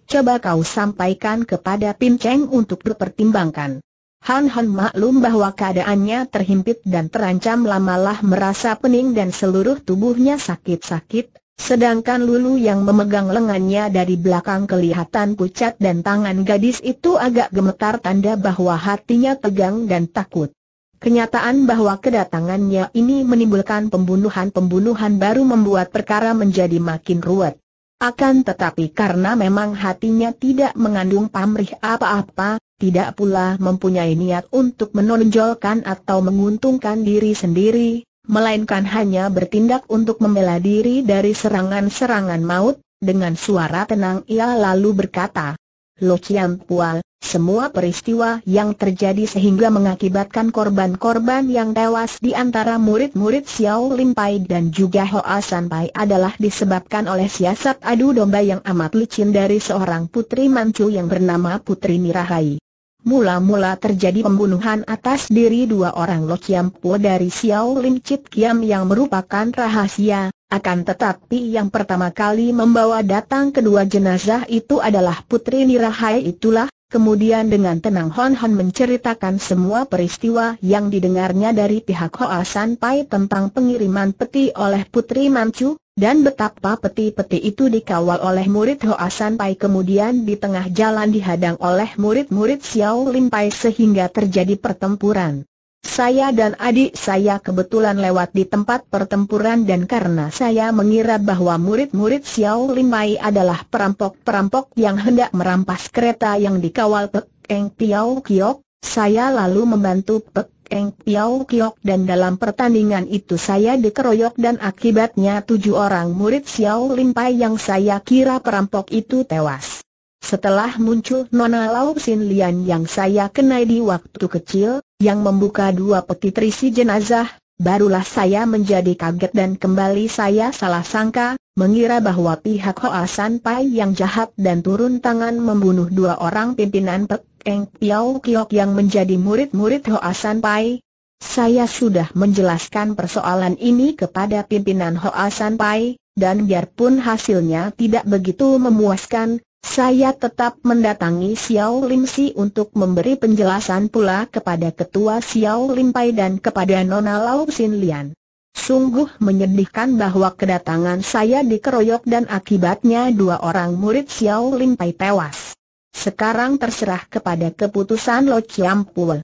Coba kau sampaikan kepada Pin Cheng untuk dipertimbangkan. Han Han maklum bahwa keadaannya terhimpit dan terancam lamalah merasa pening dan seluruh tubuhnya sakit-sakit, sedangkan Lulu yang memegang lengannya dari belakang kelihatan pucat dan tangan gadis itu agak gemetar tanda bahwa hatinya tegang dan takut. Kenyataan bahwa kedatangannya ini menimbulkan pembunuhan-pembunuhan baru membuat perkara menjadi makin ruwet. Akan tetapi karena memang hatinya tidak mengandung pamrih apa-apa, tidak pula mempunyai niat untuk menonjolkan atau menguntungkan diri sendiri, melainkan hanya bertindak untuk membela diri dari serangan-serangan maut, dengan suara tenang ia lalu berkata, Lo Chiam Pual, semua peristiwa yang terjadi sehingga mengakibatkan korban-korban yang tewas di antara murid-murid Xiao Lim Pai dan juga Hoa San Pai adalah disebabkan oleh siasat adu domba yang amat licin dari seorang putri mancu yang bernama Putri Mirahai. Mula-mula terjadi pembunuhan atas diri dua orang Lo Kiam Po dari Xiao Lim Chit Kiam yang merupakan rahasia, akan tetapi yang pertama kali membawa datang kedua jenazah itu adalah Putri Nirahai itulah, kemudian dengan tenang Hon Hon menceritakan semua peristiwa yang didengarnya dari pihak Hoa San Pai tentang pengiriman peti oleh Putri Manchu, dan betapa peti-peti itu dikawal oleh murid Hoa San Pai kemudian di tengah jalan dihadang oleh murid-murid Xiao Lim Pai sehingga terjadi pertempuran. Saya dan adik saya kebetulan lewat di tempat pertempuran dan karena saya mengira bahwa murid-murid Xiao Lim Pai adalah perampok-perampok yang hendak merampas kereta yang dikawal Pek Eng Piao Kiok, saya lalu membantu Pek Eng Piao Kiok dan dalam pertandingan itu saya dikeroyok dan akibatnya tujuh orang murid Xiao Pai yang saya kira perampok itu tewas. Setelah muncul Nona Lau Sin Lian yang saya kenai di waktu kecil, yang membuka dua peti terisi jenazah, barulah saya menjadi kaget dan kembali saya salah sangka, mengira bahwa pihak Hoa San Pai yang jahat dan turun tangan membunuh dua orang pimpinan Pek Eng Piao Kiok yang menjadi murid-murid Hoa San Pai. Saya sudah menjelaskan persoalan ini kepada pimpinan Hoa San Pai, dan biarpun hasilnya tidak begitu memuaskan, saya tetap mendatangi Xiao Lim Si untuk memberi penjelasan pula kepada ketua Xiao Lim Pai dan kepada Nona Lau Sin Lian. Sungguh menyedihkan bahwa kedatangan saya dikeroyok dan akibatnya dua orang murid Xiao Lim Pai tewas. Sekarang terserah kepada keputusan Lo Chiam Pue.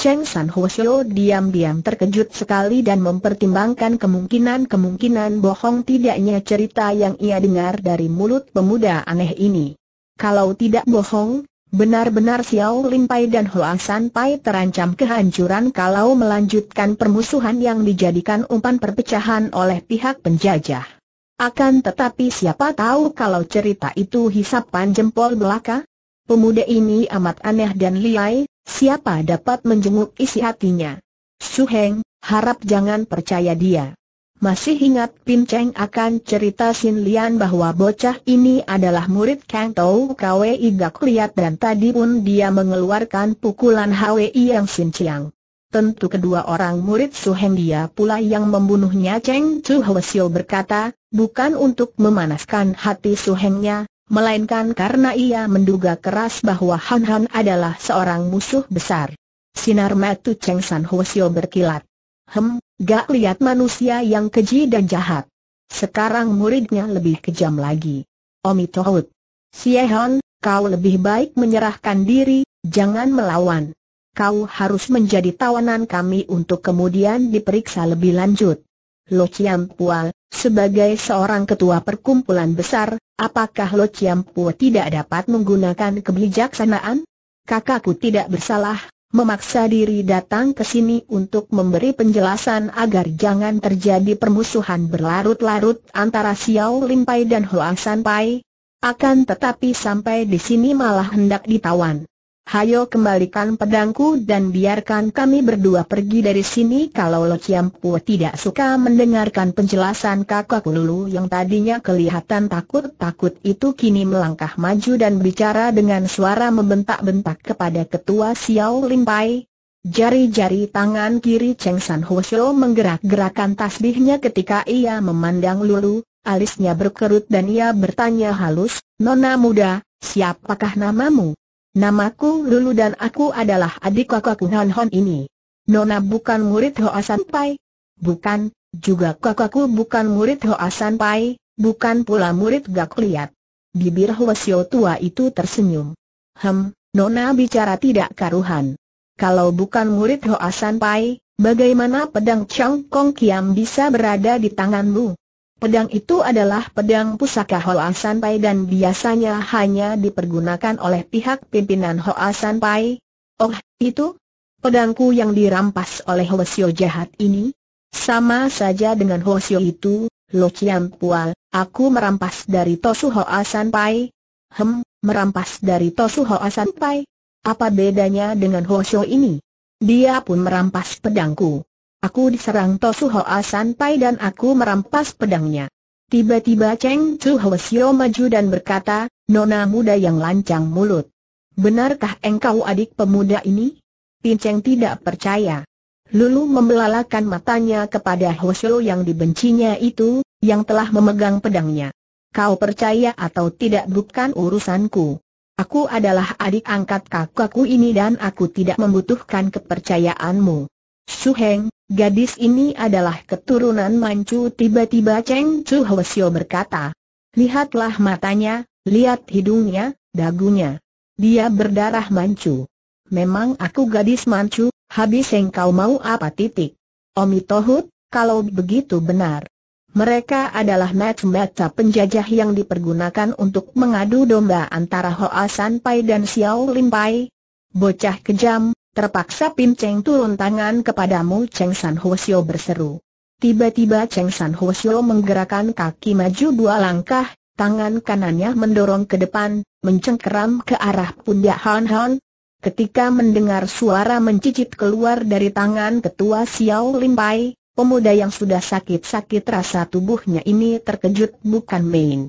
Cheng San Hwasyo diam-diam terkejut sekali dan mempertimbangkan kemungkinan-kemungkinan bohong tidaknya cerita yang ia dengar dari mulut pemuda aneh ini. Kalau tidak bohong, benar-benar Xiao Limpai dan hua San Pai terancam kehancuran kalau melanjutkan permusuhan yang dijadikan umpan perpecahan oleh pihak penjajah. Akan tetapi siapa tahu kalau cerita itu hisapan jempol belaka? Pemuda ini amat aneh dan liai, siapa dapat menjenguk isi hatinya? Su Heng, harap jangan percaya dia. Masih ingat Pin Cheng akan cerita Sin Lian bahwa bocah ini adalah murid Kang Tou Kwe Gak Liat dan tadi pun dia mengeluarkan pukulan Hwi yang Sin Chiang. Tentu kedua orang murid Su Heng dia pula yang membunuhnya Cheng Chu Hwesio berkata, bukan untuk memanaskan hati Su Hengnya, melainkan karena ia menduga keras bahwa Han Han adalah seorang musuh besar. Sinar mata Cheng San Hwasyo berkilat. Hem, gak lihat manusia yang keji dan jahat. Sekarang muridnya lebih kejam lagi. Omi Tohut. Han, kau lebih baik menyerahkan diri, jangan melawan. Kau harus menjadi tawanan kami untuk kemudian diperiksa lebih lanjut. Lo Pual, sebagai seorang ketua perkumpulan besar, apakah Lo Pual tidak dapat menggunakan kebijaksanaan? Kakakku tidak bersalah, memaksa diri datang ke sini untuk memberi penjelasan agar jangan terjadi permusuhan berlarut-larut antara Xiao Limpai dan Hoang Sanpai. Akan tetapi sampai di sini malah hendak ditawan. Hayo kembalikan pedangku dan biarkan kami berdua pergi dari sini kalau Lo Chiampu tidak suka mendengarkan penjelasan kakak Lulu yang tadinya kelihatan takut-takut itu kini melangkah maju dan bicara dengan suara membentak-bentak kepada ketua Xiao Pai. Jari-jari tangan kiri Cheng San Hoseo menggerak-gerakan tasbihnya ketika ia memandang Lulu, alisnya berkerut dan ia bertanya halus, Nona muda, siapakah namamu? Namaku Lulu dan aku adalah adik kakakku Hon Hon ini. Nona bukan murid Hoa Asan Pai. Bukan, juga kakakku bukan murid Hoa Asan Pai, bukan pula murid Gak Liat. Bibir Hwasyo tua itu tersenyum. Hem, Nona bicara tidak karuhan. Kalau bukan murid Hoa Asan Pai, bagaimana pedang Chang Kong Kiam bisa berada di tanganmu? Pedang itu adalah pedang pusaka Hoa Sanpai dan biasanya hanya dipergunakan oleh pihak pimpinan Hoa Sanpai. Oh, itu? Pedangku yang dirampas oleh Hwasyo jahat ini? Sama saja dengan Hwasyo itu, Lo Chiam Pual, aku merampas dari Tosu Hoa Sanpai. Hem, merampas dari Tosu Hoa Sanpai? Apa bedanya dengan Hwasyo ini? Dia pun merampas pedangku. Aku diserang Tosu Hoa dan aku merampas pedangnya. Tiba-tiba Cheng Chu Sio maju dan berkata, Nona muda yang lancang mulut. Benarkah engkau adik pemuda ini? Pin Cheng tidak percaya. Lulu membelalakan matanya kepada Hwasyo yang dibencinya itu, yang telah memegang pedangnya. Kau percaya atau tidak bukan urusanku. Aku adalah adik angkat kakakku ini dan aku tidak membutuhkan kepercayaanmu. Su gadis ini adalah keturunan Manchu tiba-tiba Cheng Chu Hwasio berkata. Lihatlah matanya, lihat hidungnya, dagunya. Dia berdarah Manchu. Memang aku gadis Manchu, habis engkau mau apa titik. Omi Tohut, kalau begitu benar. Mereka adalah match-match penjajah yang dipergunakan untuk mengadu domba antara Hoa San Pai dan Xiao Lim Pai. Bocah kejam, Terpaksa Pin Cheng turun tangan kepadamu Cheng San Hwasyo berseru. Tiba-tiba Cheng San Hwasyo menggerakkan kaki maju dua langkah, tangan kanannya mendorong ke depan, mencengkeram ke arah pundak Han Han. Ketika mendengar suara mencicit keluar dari tangan ketua Xiao Limpai, pemuda yang sudah sakit-sakit rasa tubuhnya ini terkejut bukan main.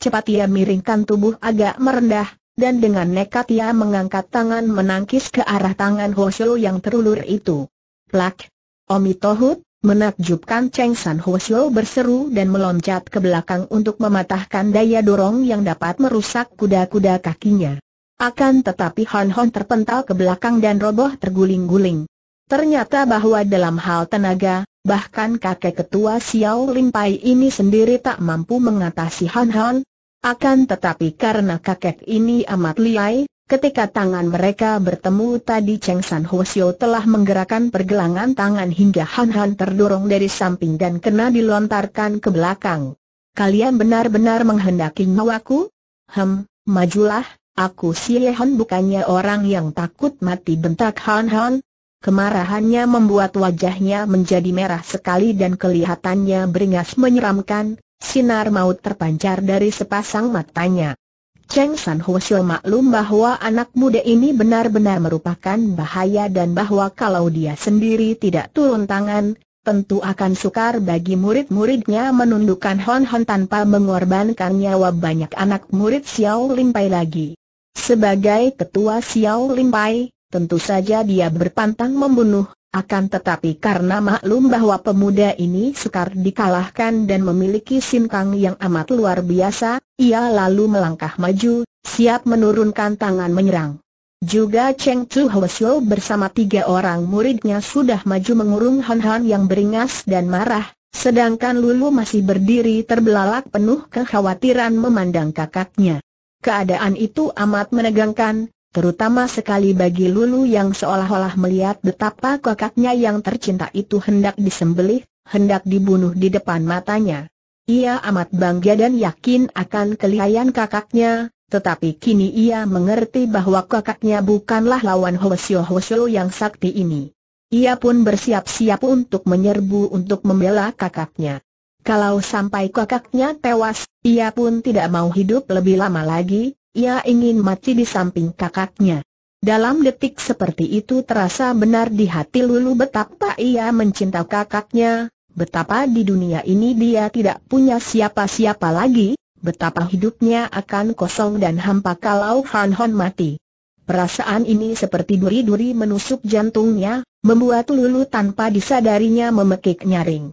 Cepat ia miringkan tubuh agak merendah, dan dengan nekat ia mengangkat tangan menangkis ke arah tangan Hoshio yang terulur itu. Plak! Omi Tohut, menakjubkan Cheng San Hoshio berseru dan meloncat ke belakang untuk mematahkan daya dorong yang dapat merusak kuda-kuda kakinya. Akan tetapi Hon Hon terpental ke belakang dan roboh terguling-guling. Ternyata bahwa dalam hal tenaga, bahkan kakek ketua Xiao Limpai ini sendiri tak mampu mengatasi Han Han, akan tetapi karena kakek ini amat liai, ketika tangan mereka bertemu tadi Cheng San Hosio telah menggerakkan pergelangan tangan hingga Han Han terdorong dari samping dan kena dilontarkan ke belakang. Kalian benar-benar menghendaki nyawaku? Hem, majulah, aku si Han bukannya orang yang takut mati bentak Han Han. Kemarahannya membuat wajahnya menjadi merah sekali dan kelihatannya beringas menyeramkan, Sinar maut terpancar dari sepasang matanya. Cheng San Hwasyo maklum bahwa anak muda ini benar-benar merupakan bahaya dan bahwa kalau dia sendiri tidak turun tangan, tentu akan sukar bagi murid-muridnya menundukkan Hon Hon tanpa mengorbankan nyawa banyak anak murid Xiao Limpai lagi. Sebagai ketua Xiao Limpai, tentu saja dia berpantang membunuh akan tetapi karena maklum bahwa pemuda ini sukar dikalahkan dan memiliki sinkang yang amat luar biasa, ia lalu melangkah maju, siap menurunkan tangan menyerang. Juga Cheng Chu Hwasyo bersama tiga orang muridnya sudah maju mengurung Han Han yang beringas dan marah, sedangkan Lulu masih berdiri terbelalak penuh kekhawatiran memandang kakaknya. Keadaan itu amat menegangkan, terutama sekali bagi Lulu yang seolah-olah melihat betapa kakaknya yang tercinta itu hendak disembelih, hendak dibunuh di depan matanya. Ia amat bangga dan yakin akan kelihayan kakaknya, tetapi kini ia mengerti bahwa kakaknya bukanlah lawan Hwasyo Hwasyo yang sakti ini. Ia pun bersiap-siap untuk menyerbu untuk membela kakaknya. Kalau sampai kakaknya tewas, ia pun tidak mau hidup lebih lama lagi, ia ingin mati di samping kakaknya. Dalam detik seperti itu terasa benar di hati Lulu betapa ia mencinta kakaknya, betapa di dunia ini dia tidak punya siapa-siapa lagi, betapa hidupnya akan kosong dan hampa kalau Han Hon mati. Perasaan ini seperti duri-duri menusuk jantungnya, membuat Lulu tanpa disadarinya memekik nyaring.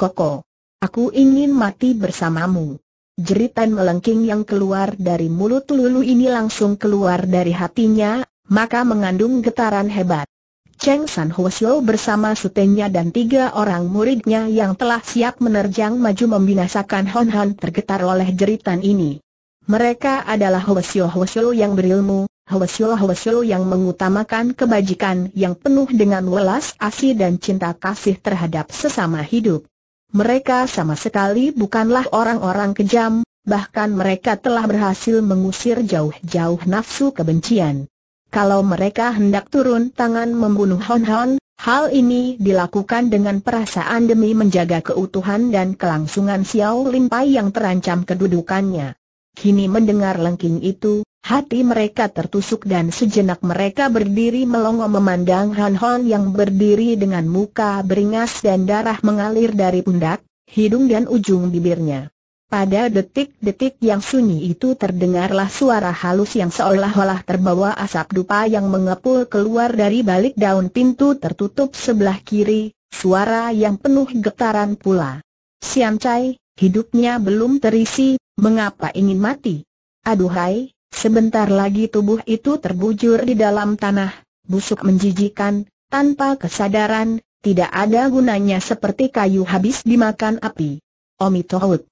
Koko, aku ingin mati bersamamu. Jeritan melengking yang keluar dari mulut Lulu ini langsung keluar dari hatinya, maka mengandung getaran hebat. Cheng San Hwasyo bersama sutenya dan tiga orang muridnya yang telah siap menerjang maju membinasakan Hon Hon tergetar oleh jeritan ini. Mereka adalah Hwasyo Hwasyo yang berilmu, Hwasyo Hwasyo yang mengutamakan kebajikan yang penuh dengan welas asih dan cinta kasih terhadap sesama hidup. Mereka sama sekali bukanlah orang-orang kejam, bahkan mereka telah berhasil mengusir jauh-jauh nafsu kebencian. Kalau mereka hendak turun tangan membunuh Hon Hon, hal ini dilakukan dengan perasaan demi menjaga keutuhan dan kelangsungan Xiao Lin Pai yang terancam kedudukannya. Kini mendengar lengking itu, Hati mereka tertusuk dan sejenak mereka berdiri melongo memandang Han Hon yang berdiri dengan muka beringas dan darah mengalir dari pundak, hidung dan ujung bibirnya. Pada detik-detik yang sunyi itu terdengarlah suara halus yang seolah-olah terbawa asap dupa yang mengepul keluar dari balik daun pintu tertutup sebelah kiri, suara yang penuh getaran pula. Sian Chai, hidupnya belum terisi, mengapa ingin mati? Aduhai, Sebentar lagi tubuh itu terbujur di dalam tanah, busuk menjijikan, tanpa kesadaran, tidak ada gunanya seperti kayu habis dimakan api. Omitohut.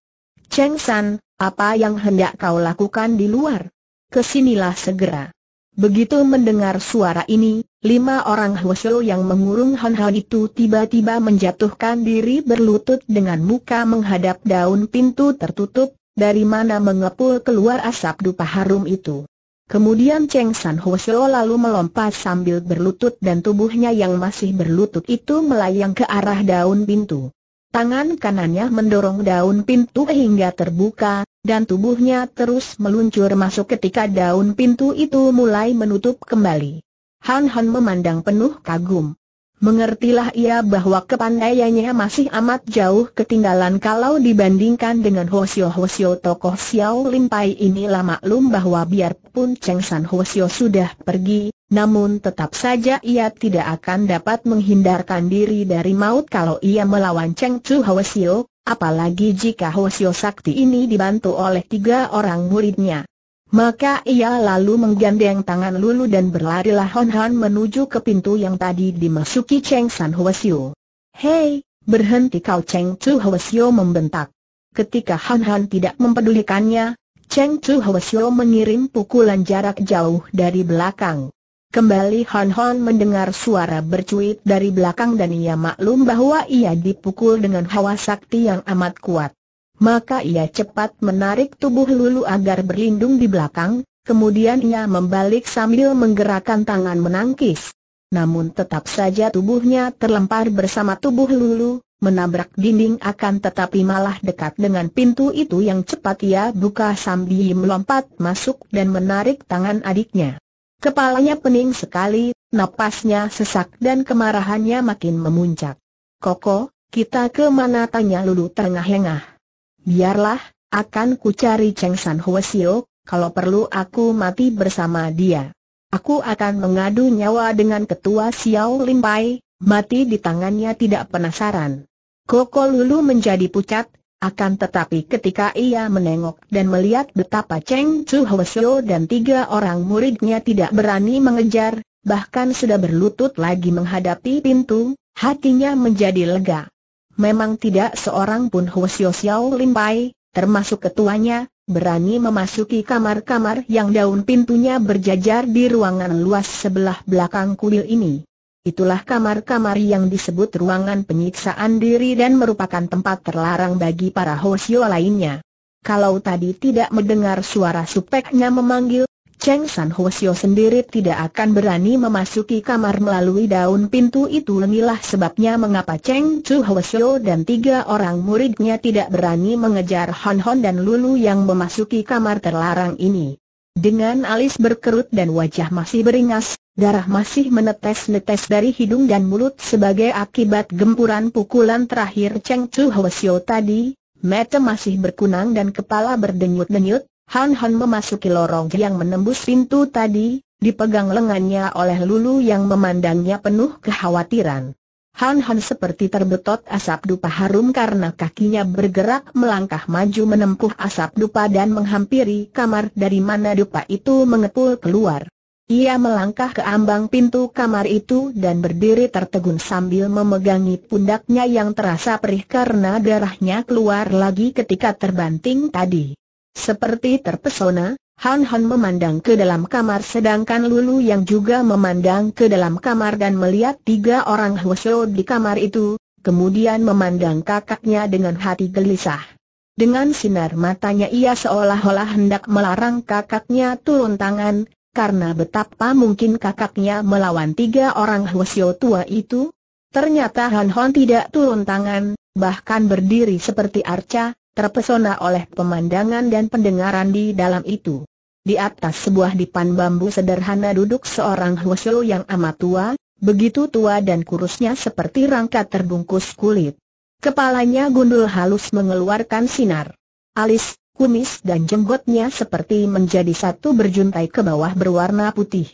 Cheng San, apa yang hendak kau lakukan di luar? Kesinilah segera. Begitu mendengar suara ini, lima orang Hwasyo yang mengurung Han Han itu tiba-tiba menjatuhkan diri berlutut dengan muka menghadap daun pintu tertutup, dari mana mengepul keluar asap dupa harum itu. Kemudian Cheng San Ho Seo lalu melompat sambil berlutut dan tubuhnya yang masih berlutut itu melayang ke arah daun pintu. Tangan kanannya mendorong daun pintu hingga terbuka, dan tubuhnya terus meluncur masuk ketika daun pintu itu mulai menutup kembali. Han Han memandang penuh kagum. Mengertilah ia bahwa kepandaiannya masih amat jauh ketinggalan kalau dibandingkan dengan Hosio-Hosio tokoh Xiao Lim Pai ini maklum bahwa biarpun Cheng San Hosio sudah pergi, namun tetap saja ia tidak akan dapat menghindarkan diri dari maut kalau ia melawan Cheng Chu Hosio, apalagi jika Hosio Sakti ini dibantu oleh tiga orang muridnya. Maka ia lalu menggandeng tangan Lulu dan berlarilah Hon Han menuju ke pintu yang tadi dimasuki Cheng San Huasiu. Hei, berhenti kau Cheng Chu Huasiu membentak. Ketika Han Han tidak mempedulikannya, Cheng Chu Huasiu mengirim pukulan jarak jauh dari belakang. Kembali Han Han mendengar suara bercuit dari belakang dan ia maklum bahwa ia dipukul dengan hawa sakti yang amat kuat. Maka ia cepat menarik tubuh Lulu agar berlindung di belakang, kemudian ia membalik sambil menggerakkan tangan menangkis. Namun tetap saja tubuhnya terlempar bersama tubuh Lulu, menabrak dinding akan tetapi malah dekat dengan pintu itu yang cepat ia buka sambil melompat masuk dan menarik tangan adiknya. Kepalanya pening sekali, napasnya sesak dan kemarahannya makin memuncak. Koko, kita ke mana tanya Lulu terengah-engah. Biarlah, akan ku cari Cheng San Hwasio, kalau perlu aku mati bersama dia. Aku akan mengadu nyawa dengan ketua Xiao Limpai, mati di tangannya tidak penasaran. Koko Lulu menjadi pucat, akan tetapi ketika ia menengok dan melihat betapa Cheng Chu Hwasio dan tiga orang muridnya tidak berani mengejar, bahkan sudah berlutut lagi menghadapi pintu, hatinya menjadi lega memang tidak seorang pun Hwasyo Xiao Limpai, termasuk ketuanya, berani memasuki kamar-kamar yang daun pintunya berjajar di ruangan luas sebelah belakang kuil ini. Itulah kamar-kamar yang disebut ruangan penyiksaan diri dan merupakan tempat terlarang bagi para hosio lainnya. Kalau tadi tidak mendengar suara supeknya memanggil, Cheng San Hwasio sendiri tidak akan berani memasuki kamar melalui daun pintu itu inilah sebabnya mengapa Cheng Chu Hwasio dan tiga orang muridnya tidak berani mengejar Hon Hon dan Lulu yang memasuki kamar terlarang ini. Dengan alis berkerut dan wajah masih beringas, darah masih menetes-netes dari hidung dan mulut sebagai akibat gempuran pukulan terakhir Cheng Chu Hwasio tadi, mata masih berkunang dan kepala berdenyut-denyut, Han Han memasuki lorong yang menembus pintu tadi, dipegang lengannya oleh Lulu yang memandangnya penuh kekhawatiran. Han Han seperti terbetot asap dupa harum karena kakinya bergerak melangkah maju menempuh asap dupa dan menghampiri kamar dari mana dupa itu mengepul keluar. Ia melangkah ke ambang pintu kamar itu dan berdiri tertegun sambil memegangi pundaknya yang terasa perih karena darahnya keluar lagi ketika terbanting tadi. Seperti terpesona, Han Han memandang ke dalam kamar sedangkan Lulu yang juga memandang ke dalam kamar dan melihat tiga orang Hwasyo di kamar itu, kemudian memandang kakaknya dengan hati gelisah. Dengan sinar matanya ia seolah-olah hendak melarang kakaknya turun tangan, karena betapa mungkin kakaknya melawan tiga orang Hwasyo tua itu. Ternyata Han Han tidak turun tangan, bahkan berdiri seperti arca, terpesona oleh pemandangan dan pendengaran di dalam itu. Di atas sebuah dipan bambu sederhana duduk seorang Huosho yang amat tua, begitu tua dan kurusnya seperti rangka terbungkus kulit. Kepalanya gundul halus mengeluarkan sinar. Alis, kumis dan jenggotnya seperti menjadi satu berjuntai ke bawah berwarna putih.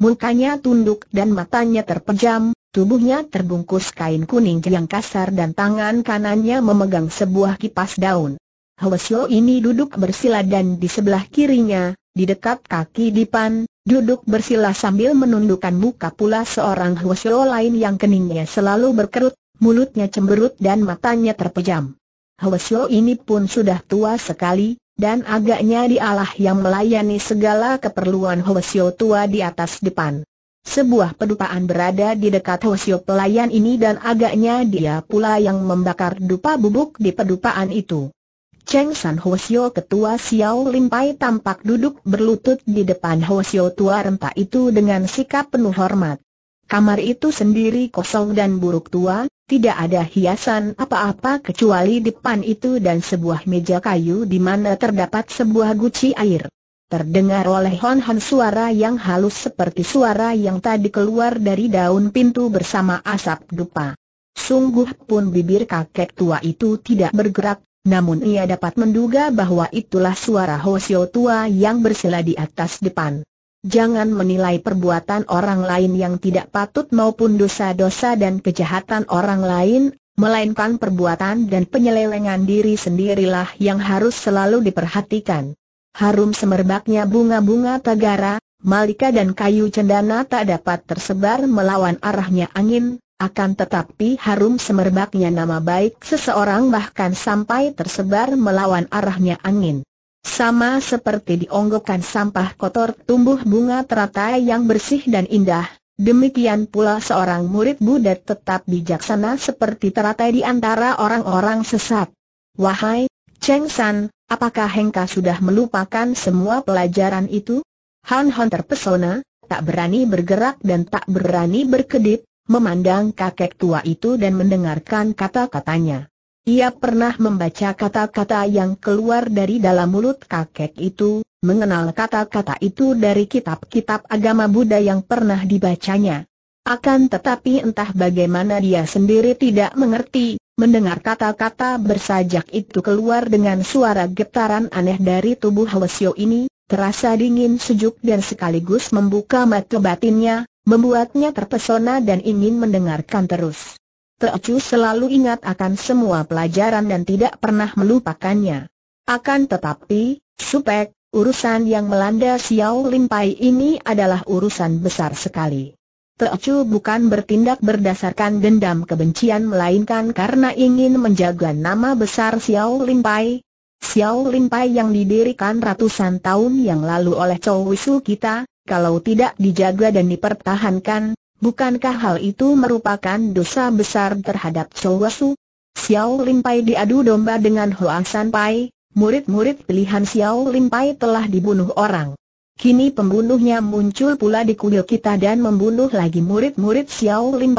Mukanya tunduk dan matanya terpejam, Tubuhnya terbungkus kain kuning yang kasar dan tangan kanannya memegang sebuah kipas daun. Hwesyo ini duduk bersila dan di sebelah kirinya, di dekat kaki Dipan, duduk bersila sambil menundukkan muka pula seorang Hwesyo lain yang keningnya selalu berkerut, mulutnya cemberut dan matanya terpejam. Hwesyo ini pun sudah tua sekali, dan agaknya dialah yang melayani segala keperluan Hwesyo tua di atas Dipan. Sebuah pedupaan berada di dekat Hosio pelayan ini dan agaknya dia pula yang membakar dupa bubuk di pedupaan itu. Cheng San Hosio ketua Xiao Limpai tampak duduk berlutut di depan Hosio tua renta itu dengan sikap penuh hormat. Kamar itu sendiri kosong dan buruk tua, tidak ada hiasan apa-apa kecuali depan itu dan sebuah meja kayu di mana terdapat sebuah guci air. Terdengar oleh Hon Hon suara yang halus seperti suara yang tadi keluar dari daun pintu bersama asap dupa. Sungguh pun bibir kakek tua itu tidak bergerak, namun ia dapat menduga bahwa itulah suara Hosio tua yang bersila di atas depan. Jangan menilai perbuatan orang lain yang tidak patut maupun dosa-dosa dan kejahatan orang lain, melainkan perbuatan dan penyelewengan diri sendirilah yang harus selalu diperhatikan harum semerbaknya bunga-bunga tagara, malika dan kayu cendana tak dapat tersebar melawan arahnya angin, akan tetapi harum semerbaknya nama baik seseorang bahkan sampai tersebar melawan arahnya angin. Sama seperti dionggokkan sampah kotor tumbuh bunga teratai yang bersih dan indah, demikian pula seorang murid Buddha tetap bijaksana seperti teratai di antara orang-orang sesat. Wahai, Cheng San, Apakah Hengka sudah melupakan semua pelajaran itu? Han Han terpesona, tak berani bergerak dan tak berani berkedip, memandang kakek tua itu dan mendengarkan kata-katanya. Ia pernah membaca kata-kata yang keluar dari dalam mulut kakek itu, mengenal kata-kata itu dari kitab-kitab agama Buddha yang pernah dibacanya. Akan tetapi entah bagaimana dia sendiri tidak mengerti, Mendengar kata-kata bersajak itu keluar dengan suara getaran aneh dari tubuh Hwasyo ini, terasa dingin sejuk dan sekaligus membuka mata batinnya, membuatnya terpesona dan ingin mendengarkan terus. Teocu selalu ingat akan semua pelajaran dan tidak pernah melupakannya. Akan tetapi, Supek, urusan yang melanda Xiao Limpai ini adalah urusan besar sekali. Teocu bukan bertindak berdasarkan dendam kebencian melainkan karena ingin menjaga nama besar Xiao Limpai. Xiao Limpai yang didirikan ratusan tahun yang lalu oleh Chow Wisu kita, kalau tidak dijaga dan dipertahankan, bukankah hal itu merupakan dosa besar terhadap Chow Wisu? Xiao Limpai diadu domba dengan Hoang San murid-murid pilihan Xiao Limpai telah dibunuh orang. Kini pembunuhnya muncul pula di kuil kita dan membunuh lagi murid-murid Xiao Lim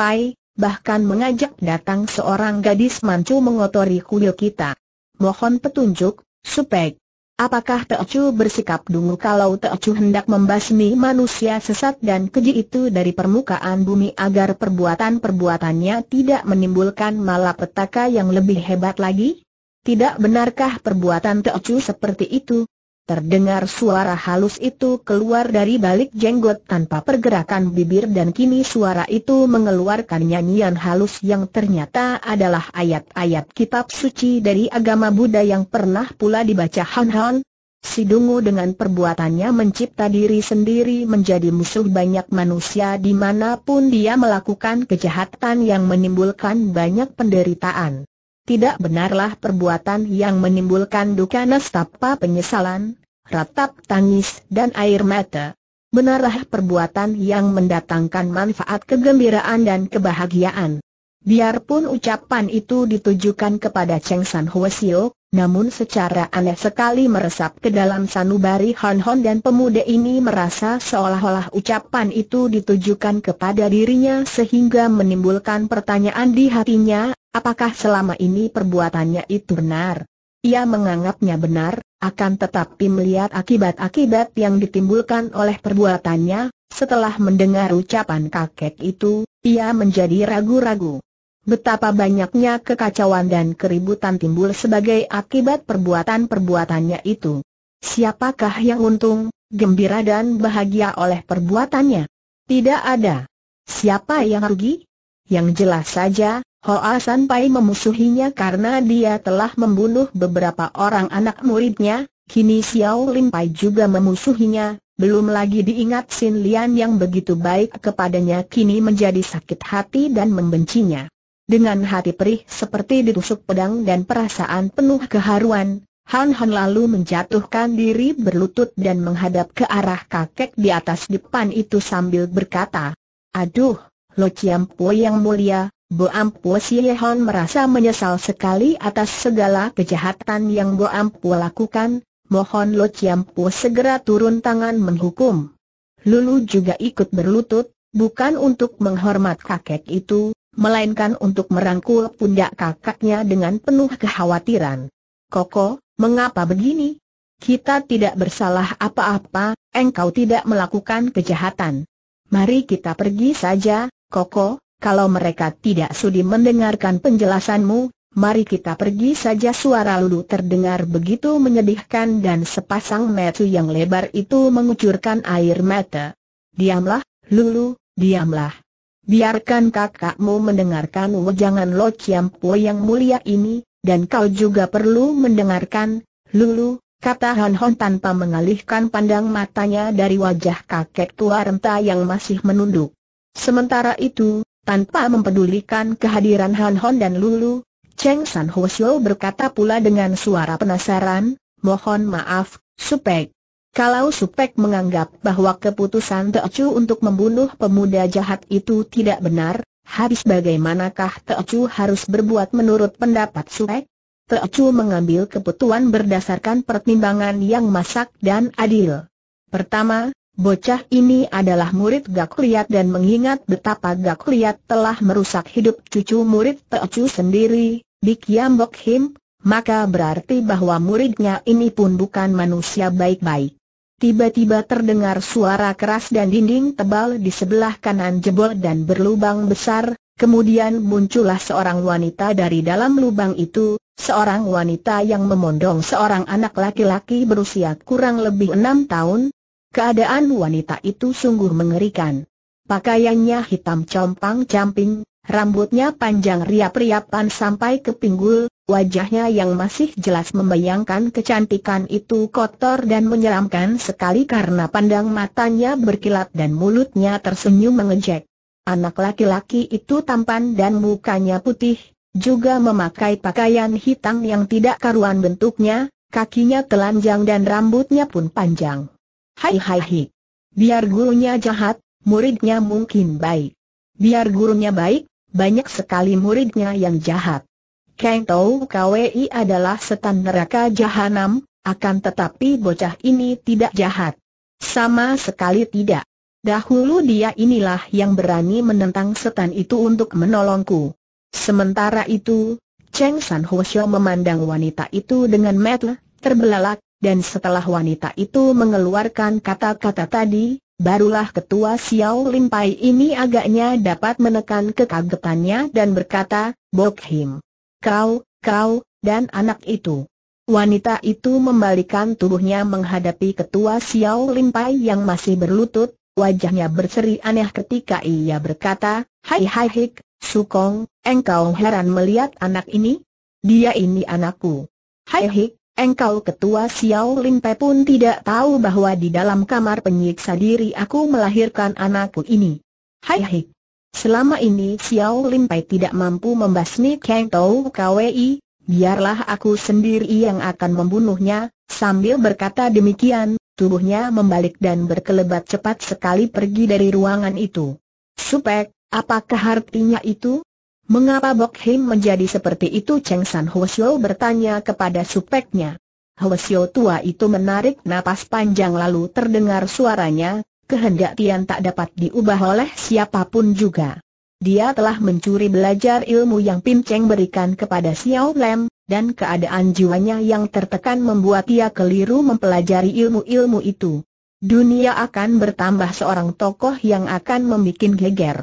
bahkan mengajak datang seorang gadis mancu mengotori kuil kita. Mohon petunjuk, supek. Apakah Teocu bersikap dungu kalau Teocu hendak membasmi manusia sesat dan keji itu dari permukaan bumi agar perbuatan-perbuatannya tidak menimbulkan malapetaka yang lebih hebat lagi? Tidak benarkah perbuatan Teocu seperti itu? Terdengar suara halus itu keluar dari balik jenggot tanpa pergerakan bibir dan kini suara itu mengeluarkan nyanyian halus yang ternyata adalah ayat-ayat kitab suci dari agama Buddha yang pernah pula dibaca Han Han. Si Dungu dengan perbuatannya mencipta diri sendiri menjadi musuh banyak manusia dimanapun dia melakukan kejahatan yang menimbulkan banyak penderitaan tidak benarlah perbuatan yang menimbulkan duka nestapa penyesalan, ratap tangis dan air mata. Benarlah perbuatan yang mendatangkan manfaat kegembiraan dan kebahagiaan. Biarpun ucapan itu ditujukan kepada Cheng San Sio, namun secara aneh sekali meresap ke dalam sanubari Hon Hon dan pemuda ini merasa seolah-olah ucapan itu ditujukan kepada dirinya sehingga menimbulkan pertanyaan di hatinya, Apakah selama ini perbuatannya itu benar? Ia menganggapnya benar, akan tetapi melihat akibat-akibat yang ditimbulkan oleh perbuatannya, setelah mendengar ucapan kakek itu, ia menjadi ragu-ragu. Betapa banyaknya kekacauan dan keributan timbul sebagai akibat perbuatan-perbuatannya itu. Siapakah yang untung, gembira dan bahagia oleh perbuatannya? Tidak ada. Siapa yang rugi? Yang jelas saja, Hoa San Pai memusuhinya karena dia telah membunuh beberapa orang anak muridnya, kini Xiao Lim Pai juga memusuhinya, belum lagi diingat Sin Lian yang begitu baik kepadanya kini menjadi sakit hati dan membencinya. Dengan hati perih seperti ditusuk pedang dan perasaan penuh keharuan, Han Han lalu menjatuhkan diri berlutut dan menghadap ke arah kakek di atas depan itu sambil berkata, Aduh, Lo Chiam Po yang mulia, Boam Po Siehon merasa menyesal sekali atas segala kejahatan yang Boam Po lakukan, mohon Lo Chiam Po segera turun tangan menghukum. Lulu juga ikut berlutut, bukan untuk menghormat kakek itu, melainkan untuk merangkul pundak kakaknya dengan penuh kekhawatiran. Koko, mengapa begini? Kita tidak bersalah apa-apa, engkau tidak melakukan kejahatan. Mari kita pergi saja, Koko, kalau mereka tidak sudi mendengarkan penjelasanmu, mari kita pergi saja suara Lulu terdengar begitu menyedihkan dan sepasang mata yang lebar itu mengucurkan air mata. Diamlah, Lulu, diamlah. Biarkan kakakmu mendengarkan wejangan Lo Chiampo yang mulia ini, dan kau juga perlu mendengarkan, Lulu, kata Han Hon tanpa mengalihkan pandang matanya dari wajah kakek tua renta yang masih menunduk. Sementara itu, tanpa mempedulikan kehadiran Han Hon dan Lulu, Cheng San Ho Xiu berkata pula dengan suara penasaran, mohon maaf, Supek. Kalau Supek menganggap bahwa keputusan Teo Chu untuk membunuh pemuda jahat itu tidak benar, habis bagaimanakah Teo Chu harus berbuat menurut pendapat Supek? Chu mengambil keputusan berdasarkan pertimbangan yang masak dan adil. Pertama, Bocah ini adalah murid Gak Liat dan mengingat betapa Gak Liat telah merusak hidup cucu murid Teocu sendiri, Bik Bok Him, maka berarti bahwa muridnya ini pun bukan manusia baik-baik. Tiba-tiba terdengar suara keras dan dinding tebal di sebelah kanan jebol dan berlubang besar, kemudian muncullah seorang wanita dari dalam lubang itu, seorang wanita yang memondong seorang anak laki-laki berusia kurang lebih enam tahun, Keadaan wanita itu sungguh mengerikan. Pakaiannya hitam compang-camping, rambutnya panjang riap-riapan sampai ke pinggul, wajahnya yang masih jelas membayangkan kecantikan itu kotor dan menyeramkan sekali karena pandang matanya berkilat dan mulutnya tersenyum mengejek. Anak laki-laki itu tampan dan mukanya putih, juga memakai pakaian hitam yang tidak karuan bentuknya, kakinya telanjang dan rambutnya pun panjang. Hai hai hai. Biar gurunya jahat, muridnya mungkin baik. Biar gurunya baik, banyak sekali muridnya yang jahat. Kang Tau Kwi adalah setan neraka jahanam, akan tetapi bocah ini tidak jahat. Sama sekali tidak. Dahulu dia inilah yang berani menentang setan itu untuk menolongku. Sementara itu, Cheng San Hosyo memandang wanita itu dengan metel, terbelalak, dan setelah wanita itu mengeluarkan kata-kata tadi, barulah ketua Xiao Limpai ini agaknya dapat menekan kekagetannya dan berkata, Bok Him, kau, kau, dan anak itu. Wanita itu membalikan tubuhnya menghadapi ketua Xiao Limpai yang masih berlutut, wajahnya berseri aneh ketika ia berkata, Hai hai hik, Sukong, engkau heran melihat anak ini? Dia ini anakku. Hai hik, Engkau ketua Xiao Limpe pun tidak tahu bahwa di dalam kamar penyiksa diri aku melahirkan anakku ini. Hai hai. Selama ini Xiao Limpe tidak mampu membasmi Kang Tou Kwi, biarlah aku sendiri yang akan membunuhnya, sambil berkata demikian, tubuhnya membalik dan berkelebat cepat sekali pergi dari ruangan itu. Supek, apakah artinya itu? Mengapa Bok Him menjadi seperti itu? Cheng San Hwasyo bertanya kepada supeknya. Hwasyo tua itu menarik napas panjang lalu terdengar suaranya, kehendak Tian tak dapat diubah oleh siapapun juga. Dia telah mencuri belajar ilmu yang Cheng berikan kepada Xiao Lem, dan keadaan jiwanya yang tertekan membuat ia keliru mempelajari ilmu-ilmu itu. Dunia akan bertambah seorang tokoh yang akan membuat geger.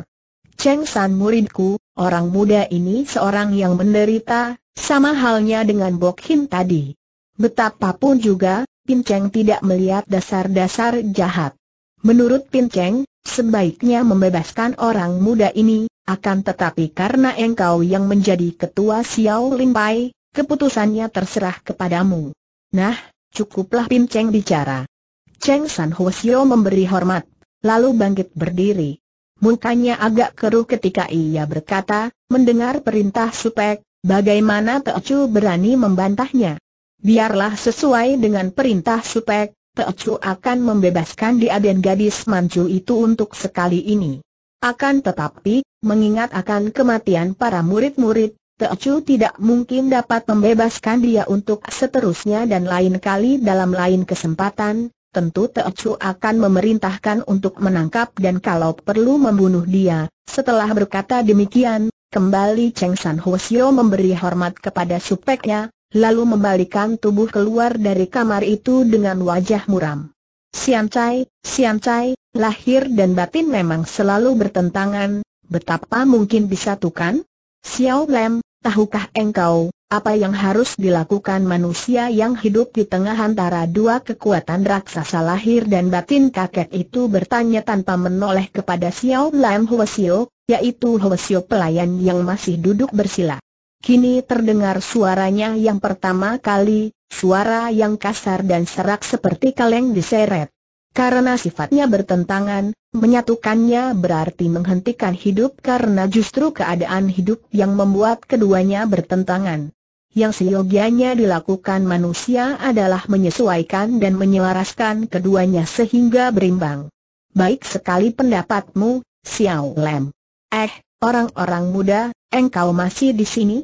Cheng San muridku, Orang muda ini seorang yang menderita, sama halnya dengan Bok Hin tadi. Betapapun juga, Pin Cheng tidak melihat dasar-dasar jahat. Menurut Pin Cheng, sebaiknya membebaskan orang muda ini, akan tetapi karena engkau yang menjadi ketua Xiao Lim Pai, keputusannya terserah kepadamu. Nah, cukuplah Pin Cheng bicara. Cheng San Ho Sio memberi hormat, lalu bangkit berdiri. Mukanya agak keruh ketika ia berkata, mendengar perintah Supek, bagaimana Teocu berani membantahnya. Biarlah sesuai dengan perintah Supek, Teocu akan membebaskan dia dan gadis Manju itu untuk sekali ini. Akan tetapi, mengingat akan kematian para murid-murid, Teocu tidak mungkin dapat membebaskan dia untuk seterusnya dan lain kali dalam lain kesempatan, tentu Teocu akan memerintahkan untuk menangkap dan kalau perlu membunuh dia. Setelah berkata demikian, kembali Cheng San Hosio memberi hormat kepada supeknya, lalu membalikan tubuh keluar dari kamar itu dengan wajah muram. Sian Chai, Sian Chai, lahir dan batin memang selalu bertentangan, betapa mungkin disatukan? Xiao Lem, tahukah engkau, apa yang harus dilakukan manusia yang hidup di tengah antara dua kekuatan raksasa lahir dan batin kakek itu bertanya tanpa menoleh kepada Xiao Lam Huasio, yaitu Huasio pelayan yang masih duduk bersila. Kini terdengar suaranya yang pertama kali, suara yang kasar dan serak seperti kaleng diseret. Karena sifatnya bertentangan, menyatukannya berarti menghentikan hidup karena justru keadaan hidup yang membuat keduanya bertentangan yang seyogianya dilakukan manusia adalah menyesuaikan dan menyelaraskan keduanya sehingga berimbang. Baik sekali pendapatmu, Xiao Lem. Eh, orang-orang muda, engkau masih di sini?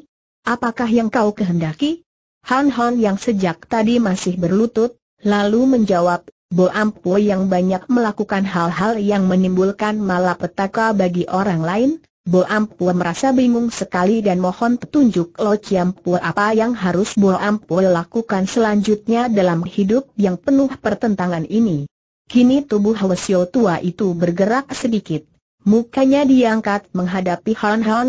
Apakah yang kau kehendaki? Han Han yang sejak tadi masih berlutut, lalu menjawab, Bo Ampo yang banyak melakukan hal-hal yang menimbulkan malapetaka bagi orang lain, Bo Ampua merasa bingung sekali dan mohon petunjuk Lo Chiam Pua apa yang harus Bo Ampua lakukan selanjutnya dalam hidup yang penuh pertentangan ini. Kini tubuh Hwasyo tua itu bergerak sedikit. Mukanya diangkat menghadapi Han Han.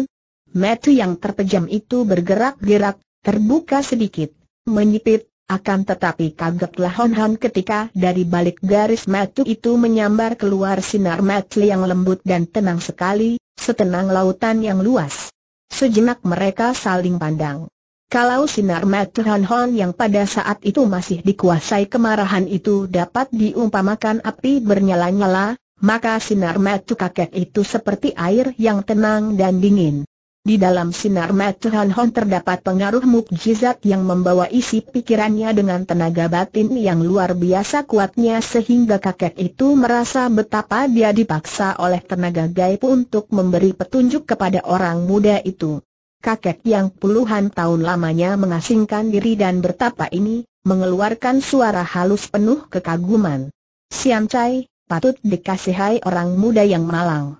Metu yang terpejam itu bergerak-gerak, terbuka sedikit, menyipit, akan tetapi kagetlah Han Han ketika dari balik garis metu itu menyambar keluar sinar metu yang lembut dan tenang sekali, Setenang lautan yang luas. Sejenak mereka saling pandang. Kalau sinar Matterhorn Hon yang pada saat itu masih dikuasai kemarahan itu dapat diumpamakan api bernyala-nyala, maka sinar matu kakek itu seperti air yang tenang dan dingin. Di dalam sinar Han Hon terdapat pengaruh mukjizat yang membawa isi pikirannya dengan tenaga batin yang luar biasa kuatnya sehingga kakek itu merasa betapa dia dipaksa oleh tenaga gaib untuk memberi petunjuk kepada orang muda itu. Kakek yang puluhan tahun lamanya mengasingkan diri dan bertapa ini, mengeluarkan suara halus penuh kekaguman. Siam Chai, patut dikasihai orang muda yang malang.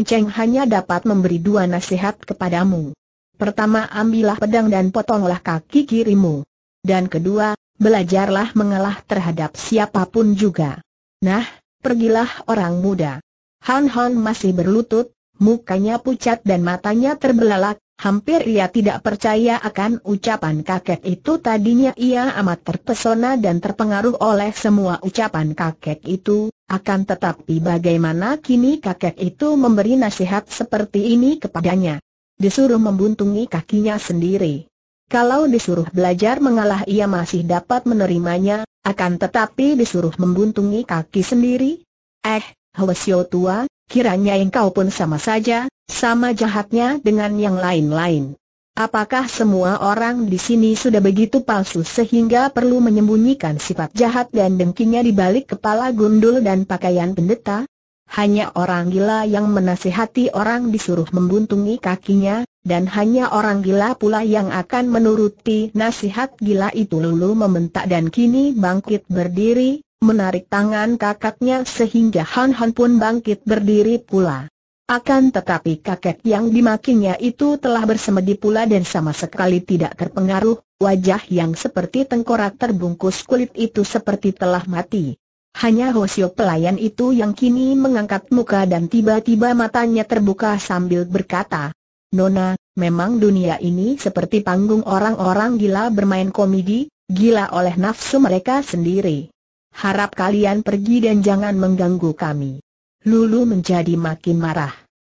Cheng hanya dapat memberi dua nasihat kepadamu. Pertama ambillah pedang dan potonglah kaki kirimu. Dan kedua, belajarlah mengalah terhadap siapapun juga. Nah, pergilah orang muda. Han Han masih berlutut, mukanya pucat dan matanya terbelalak, Hampir ia tidak percaya akan ucapan kakek itu tadinya ia amat terpesona dan terpengaruh oleh semua ucapan kakek itu, akan tetapi bagaimana kini kakek itu memberi nasihat seperti ini kepadanya. Disuruh membuntungi kakinya sendiri. Kalau disuruh belajar mengalah ia masih dapat menerimanya, akan tetapi disuruh membuntungi kaki sendiri? Eh, Hwasyo tua, kiranya engkau pun sama saja, sama jahatnya dengan yang lain-lain. Apakah semua orang di sini sudah begitu palsu sehingga perlu menyembunyikan sifat jahat dan dengkinya di balik kepala gundul dan pakaian pendeta? Hanya orang gila yang menasihati orang disuruh membuntungi kakinya, dan hanya orang gila pula yang akan menuruti nasihat gila itu lulu membentak dan kini bangkit berdiri, menarik tangan kakaknya sehingga Han Han pun bangkit berdiri pula. Akan tetapi kakek yang dimakinya itu telah bersemedi pula dan sama sekali tidak terpengaruh, wajah yang seperti tengkorak terbungkus kulit itu seperti telah mati. Hanya Hosio pelayan itu yang kini mengangkat muka dan tiba-tiba matanya terbuka sambil berkata, Nona, memang dunia ini seperti panggung orang-orang gila bermain komedi, gila oleh nafsu mereka sendiri. Harap kalian pergi dan jangan mengganggu kami. Lulu menjadi makin marah.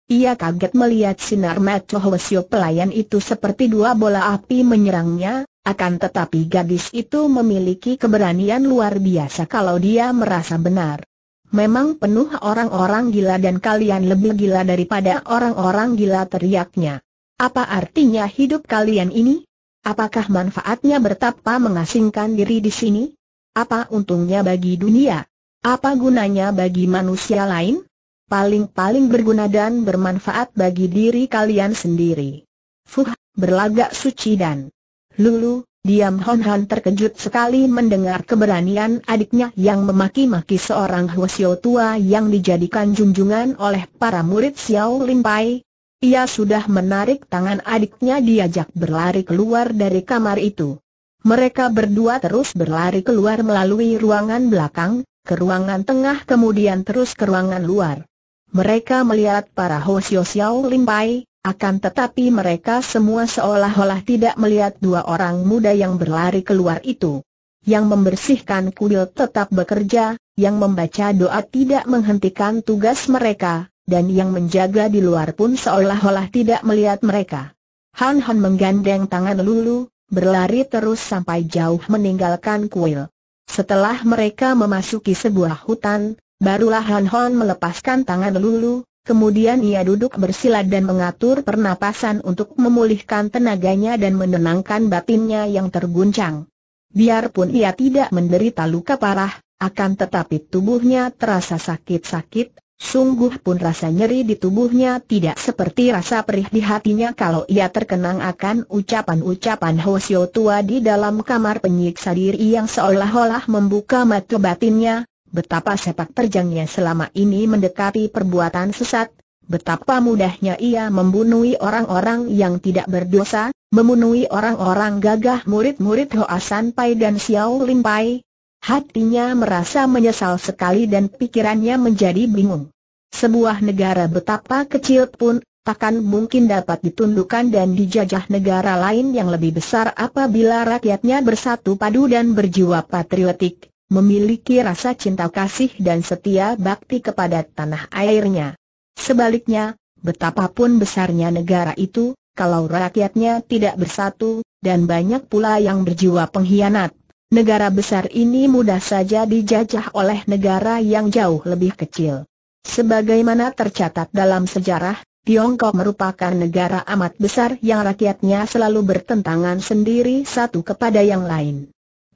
Ia kaget melihat sinar mata Hwasyo pelayan itu seperti dua bola api menyerangnya, akan tetapi gadis itu memiliki keberanian luar biasa kalau dia merasa benar. Memang penuh orang-orang gila dan kalian lebih gila daripada orang-orang gila teriaknya. Apa artinya hidup kalian ini? Apakah manfaatnya bertapa mengasingkan diri di sini? Apa untungnya bagi dunia? Apa gunanya bagi manusia lain? Paling-paling berguna dan bermanfaat bagi diri kalian sendiri. Fuh, berlagak suci dan lulu, diam Hon Han terkejut sekali mendengar keberanian adiknya yang memaki-maki seorang Hwasyo tua yang dijadikan junjungan oleh para murid Xiao Lin Pai. Ia sudah menarik tangan adiknya diajak berlari keluar dari kamar itu. Mereka berdua terus berlari keluar melalui ruangan belakang, ke ruangan tengah kemudian terus ke ruangan luar. Mereka melihat para Hosio Xiao Limpai, akan tetapi mereka semua seolah-olah tidak melihat dua orang muda yang berlari keluar itu. Yang membersihkan kuil tetap bekerja, yang membaca doa tidak menghentikan tugas mereka, dan yang menjaga di luar pun seolah-olah tidak melihat mereka. Han Han menggandeng tangan Lulu, berlari terus sampai jauh meninggalkan kuil. Setelah mereka memasuki sebuah hutan, barulah Han Hon melepaskan tangan Lulu, kemudian ia duduk bersila dan mengatur pernapasan untuk memulihkan tenaganya dan menenangkan batinnya yang terguncang. Biarpun ia tidak menderita luka parah, akan tetapi tubuhnya terasa sakit-sakit, Sungguh pun rasa nyeri di tubuhnya tidak seperti rasa perih di hatinya kalau ia terkenang akan ucapan-ucapan Hosio tua di dalam kamar penyiksa diri yang seolah-olah membuka mata batinnya, betapa sepak terjangnya selama ini mendekati perbuatan sesat, betapa mudahnya ia membunuh orang-orang yang tidak berdosa, memenuhi orang-orang gagah murid-murid Hoa San Pai dan Xiao Lim Pai, Hatinya merasa menyesal sekali dan pikirannya menjadi bingung. Sebuah negara betapa kecil pun, takkan mungkin dapat ditundukkan dan dijajah negara lain yang lebih besar apabila rakyatnya bersatu padu dan berjiwa patriotik, memiliki rasa cinta kasih dan setia bakti kepada tanah airnya. Sebaliknya, betapapun besarnya negara itu, kalau rakyatnya tidak bersatu, dan banyak pula yang berjiwa pengkhianat, negara besar ini mudah saja dijajah oleh negara yang jauh lebih kecil. Sebagaimana tercatat dalam sejarah, Tiongkok merupakan negara amat besar yang rakyatnya selalu bertentangan sendiri satu kepada yang lain.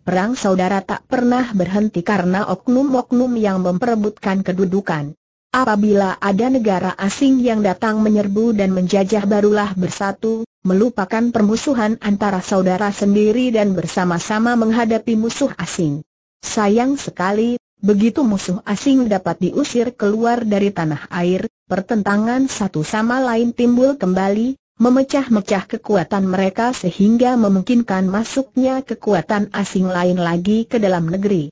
Perang saudara tak pernah berhenti karena oknum-oknum yang memperebutkan kedudukan. Apabila ada negara asing yang datang menyerbu dan menjajah barulah bersatu, melupakan permusuhan antara saudara sendiri dan bersama-sama menghadapi musuh asing. Sayang sekali, begitu musuh asing dapat diusir keluar dari tanah air, pertentangan satu sama lain timbul kembali, memecah-mecah kekuatan mereka sehingga memungkinkan masuknya kekuatan asing lain lagi ke dalam negeri.